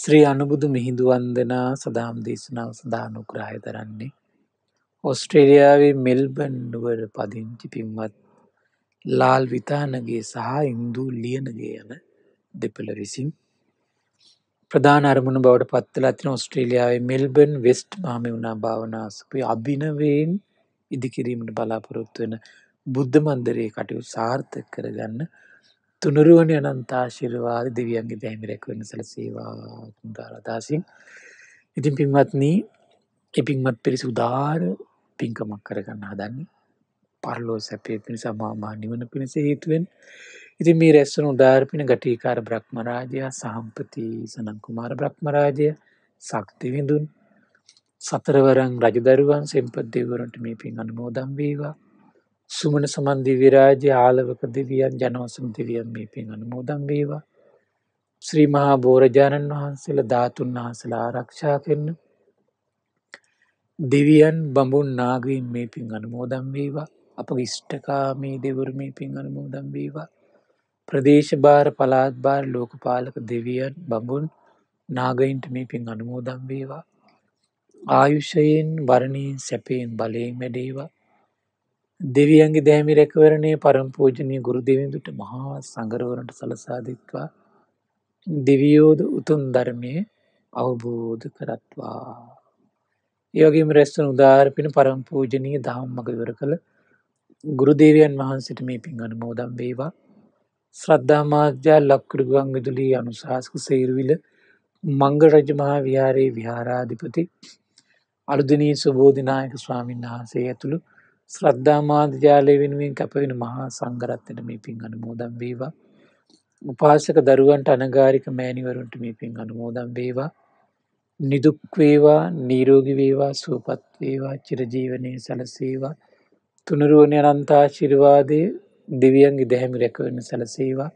ශ්‍රී අනුබුදු මිහිඳු වන්දනා සදාම් දේශනාව සඳහා අනුග්‍රහය දරන්නේ ඔස්ට්‍රේලියාවේ මෙල්බන් නුවර පදිංචි පින්වත් ලාල් විතානගේ සහ ඉන්දු ලියනගේ යන දෙපළ විසින් ප්‍රධාන අරමුණ බවට පත්වලා තින ඔස්ට්‍රේලියාවේ මෙල්බන් වෙස්ට් මහමෙවුනා භාවනාසපය අභිනවයෙන් ඉදිකිරීමට බලාපොරොත්තු වෙන බුද්ධ මන්දරයේ කටයුතු සාර්ථක කරගන්න තුනුරුවන අනන්ත ආශිර්වාද දෙවියන්ගේ දැහිමි රැකවෙන සැලසේවා දාරදාසින් ඉතින් පින්වත්නි ඒ පින්වත් පිරිස උදාාර පින්කමක් කරගන්න හදන්නේ පරලෝ සැපේ පිණිස මා මහ නිවන පිණිස හේතුවෙන් ඉති මේ රැස්සනු ධාර්පින ගටීකාර බ්‍රහ්මරාජයා සහම්පති සනංකුමාර බ්‍රහ්මරාජය සක්තිවිඳුන් සතරවරං රජදරුවන් සෙම්පත් දෙවරට මේ පින් අනුමෝදම් වේවා සුමන සමන්දි විරාජ ආලවක දෙවියන් ජනවසම් දෙවියන් මේ පින් අනුමෝදම් වේවා ශ්‍රී මහා බෝරජාණන් වහන්සේල ධාතුන් වහන්සලා ආරක්ෂා කරන දෙවියන් බඹුන් නාගයෙන් මේ පින් අනුමෝදම් වේවා අප ඉෂ්ඨකාමී දෙවරු මේ පින් අනුමෝදම් වේවා ප්‍රදේශභාර පළාත්භාර ලෝකපාලක දෙවියන් බඹුන් නාගයින්ට මේ පින් අනුමෝදම් වේවා. ආයුෂයෙන් වරණයෙන් සැපයෙන් බලයෙන් වැඩේවා. දෙවියන්ගේ දෑමි රැකවරණය පරම්පෝජනය ගුරු දෙවිඳුට මහා සංගරවරට සලසාධිත්වා. දෙවියෝද උතුම් ධර්මය අවබෝධ කරත්වා. යගේම රැස්සන උදාරපින පරම්පූජනී දහම්මක විවර කළ ගුරුදේවයන් වහන්සට මේ පින් අනුමෝදම් වේවා ශ්‍රද්ධා මාර්ගය ලක්කඩුගම් විදුලි අනුශාසක සේරුවිල මංග රජ මහා විහාරයේ විහාරාධිපති අලුදිනී සුබෝධිනායක ස්වාමීන් වහන්සේ ඇතුළු ශ්‍රද්ධා මාධ්‍යාලය වෙනුවෙන් කැපවෙන මහා සංගරත්නයට මේ පින් අනුමෝදම් වේවා. උපාසක දරුවන්ට අනගාරික මෑණිවරුන්ට මේ පින් අනුමෝදම් වේවා. නිදුක්වේවා නීරෝගිවේවා සූපත්වේවා චිරජීවනය සැලසේවා. තුනරුවන අනන්තා ශිරවාදය දෙවියන්ගේ දැහැමි රැකවන්න සැලසේවා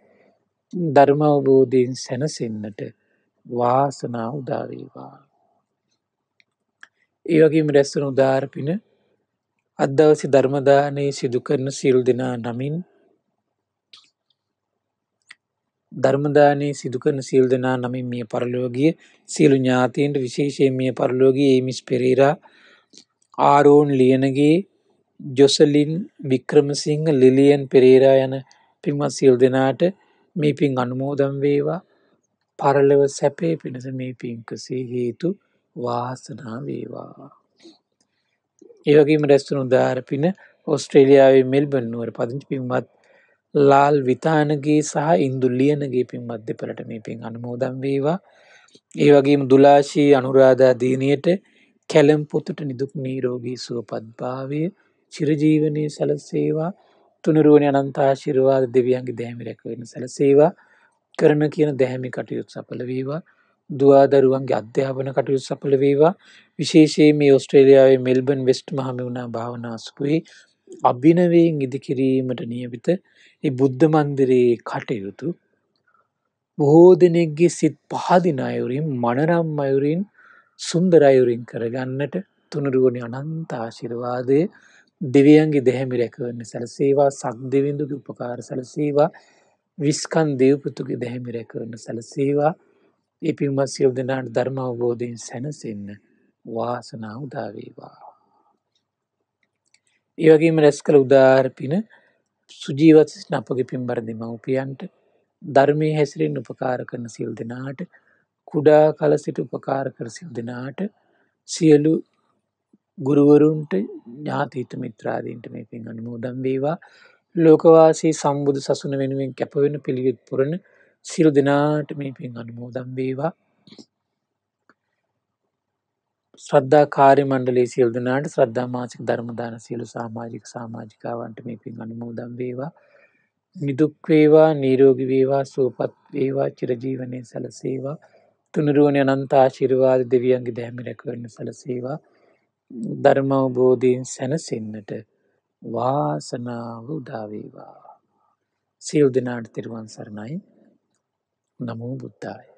ධර්ම අවබෝධයෙන් සැනසෙන්නට වාසනා උදාවේවා. ඒවගේම රැස්සන උදාරපින අදවසි ධර්මදානයේ සිදුකරන සිල් දෙනා නමින් ධර්මදානයේ සිදුකරන සිල් දෙනා නමින් මිය පරලෝගිය සියලු ඥාතීන්ට විශේෂය මිය පරලෝගී ඒමිස් පෙරේරා ආරෝන් ලියනගේ ජොසලින් වික්‍රමසිංහ ලිලියන් පෙරේරා යන පින්වත් සියල් දෙනාට මේ පින් අනුමෝදම් වේවා පරලව සැපේ පිණිස මේ පින්කසේ හේතු වාසනා වේවා. ඒවගේම රැස්තුනු දාරපින ඔස්ට්‍රේලියාවේ මෙල්බන් නුවර පදිංචි පින්වත් ලාල් විතානගේ සහ ඉන්දු ලියනගේ පින් මධ්‍ය පරට මේ පින් අනුමෝදම් වේවා. ඒවගේම දුලාශී අනුරාධා දීනයට කැලම් පොතුට නිදුක් නීරෝගී සුවපත්භාවය චිරජීවනය සැලසේවා තුනරුවන අනන්තා ශිරවාද දෙවියන්ගේ දැහමි රැකවෙන සැලසේවා කරන කියන දැහැමි කටයුත් සපල වේවා දවාදරුවන්ගේ අධ්‍යාපන කටයුත් සපල වේවා විශේෂයේ මේ ඔස්ට්‍රේලියාවේ මෙල්බන් වෙස්ට් මහම වුණා භාවනාස්පුයි අභිනවයෙන් ඉදිකිරීමට නියවිත ඒ බුද්ධ මන්දිරයේ කටයුතු බොහෝ දෙනෙක්ගේ සිත් පහදින අයුරින් මනරම් අයුරින් සුන්දරයුරින් කරගන්නට තුනරුවනි අනන්තාශිරවාදය දෙවියන්ගේ දැහැමිරැකවන්න සැලසේවා සක් දෙවිඳුගේ උපකාර සැලසේවා විස්කන් දෙව්පුතුගේ දැහැමිරැකවන්න සැලසේවා ඒ පින්මත් සියල් දෙනාට ධර්ම අවබෝධයෙන් සැනසෙන්න වාසනා උදාවේවා. ඒවගේම රැස් කළ උදාරපින සුජීවත්සින අපගේ පින්බර දෙමවපියන්ට ධර්මය හැසිරෙන් උපකාර කරන සිල් දෙනාට කුඩා කල සිට උපකාර කර සිල් දෙනාට සියලු ගුරුවරුන්ට ඥාතීත මිත්‍රාදීන්ට මේ පින් අනුමෝදන් වේවා ලෝකවාසී සම්බුදු සසුන වෙනුවෙන් කැපවෙන පිළිවෙත් පුරණ සිරු දෙනාට මේ පින් අනුමෝදන් වේවා ශ්‍රද්ධා කාරි මණ්ඩලේ සියල් දෙනාට ශ්‍රද්ධා මාසික ධර්මදාන සියලු සාමාජික සාමාජිකාවන්ට මේ පින් අනුමෝදන් වේවා නිදුක්වේවා නීරෝගි වේවා සූපත් වේවා චිරජීවනය සැලසේවා තුනරුවන අනන්තා ශිරවාද දෙවියන්ගේ දැහමි රැකවරන සැලසේවා ධර්මවබෝධයෙන් සැනසෙන්න්නට වාසනාව උදාවේවා. සියල් දෙනාට තිරුවන් සරණයි නමෝ බුද්ධාය.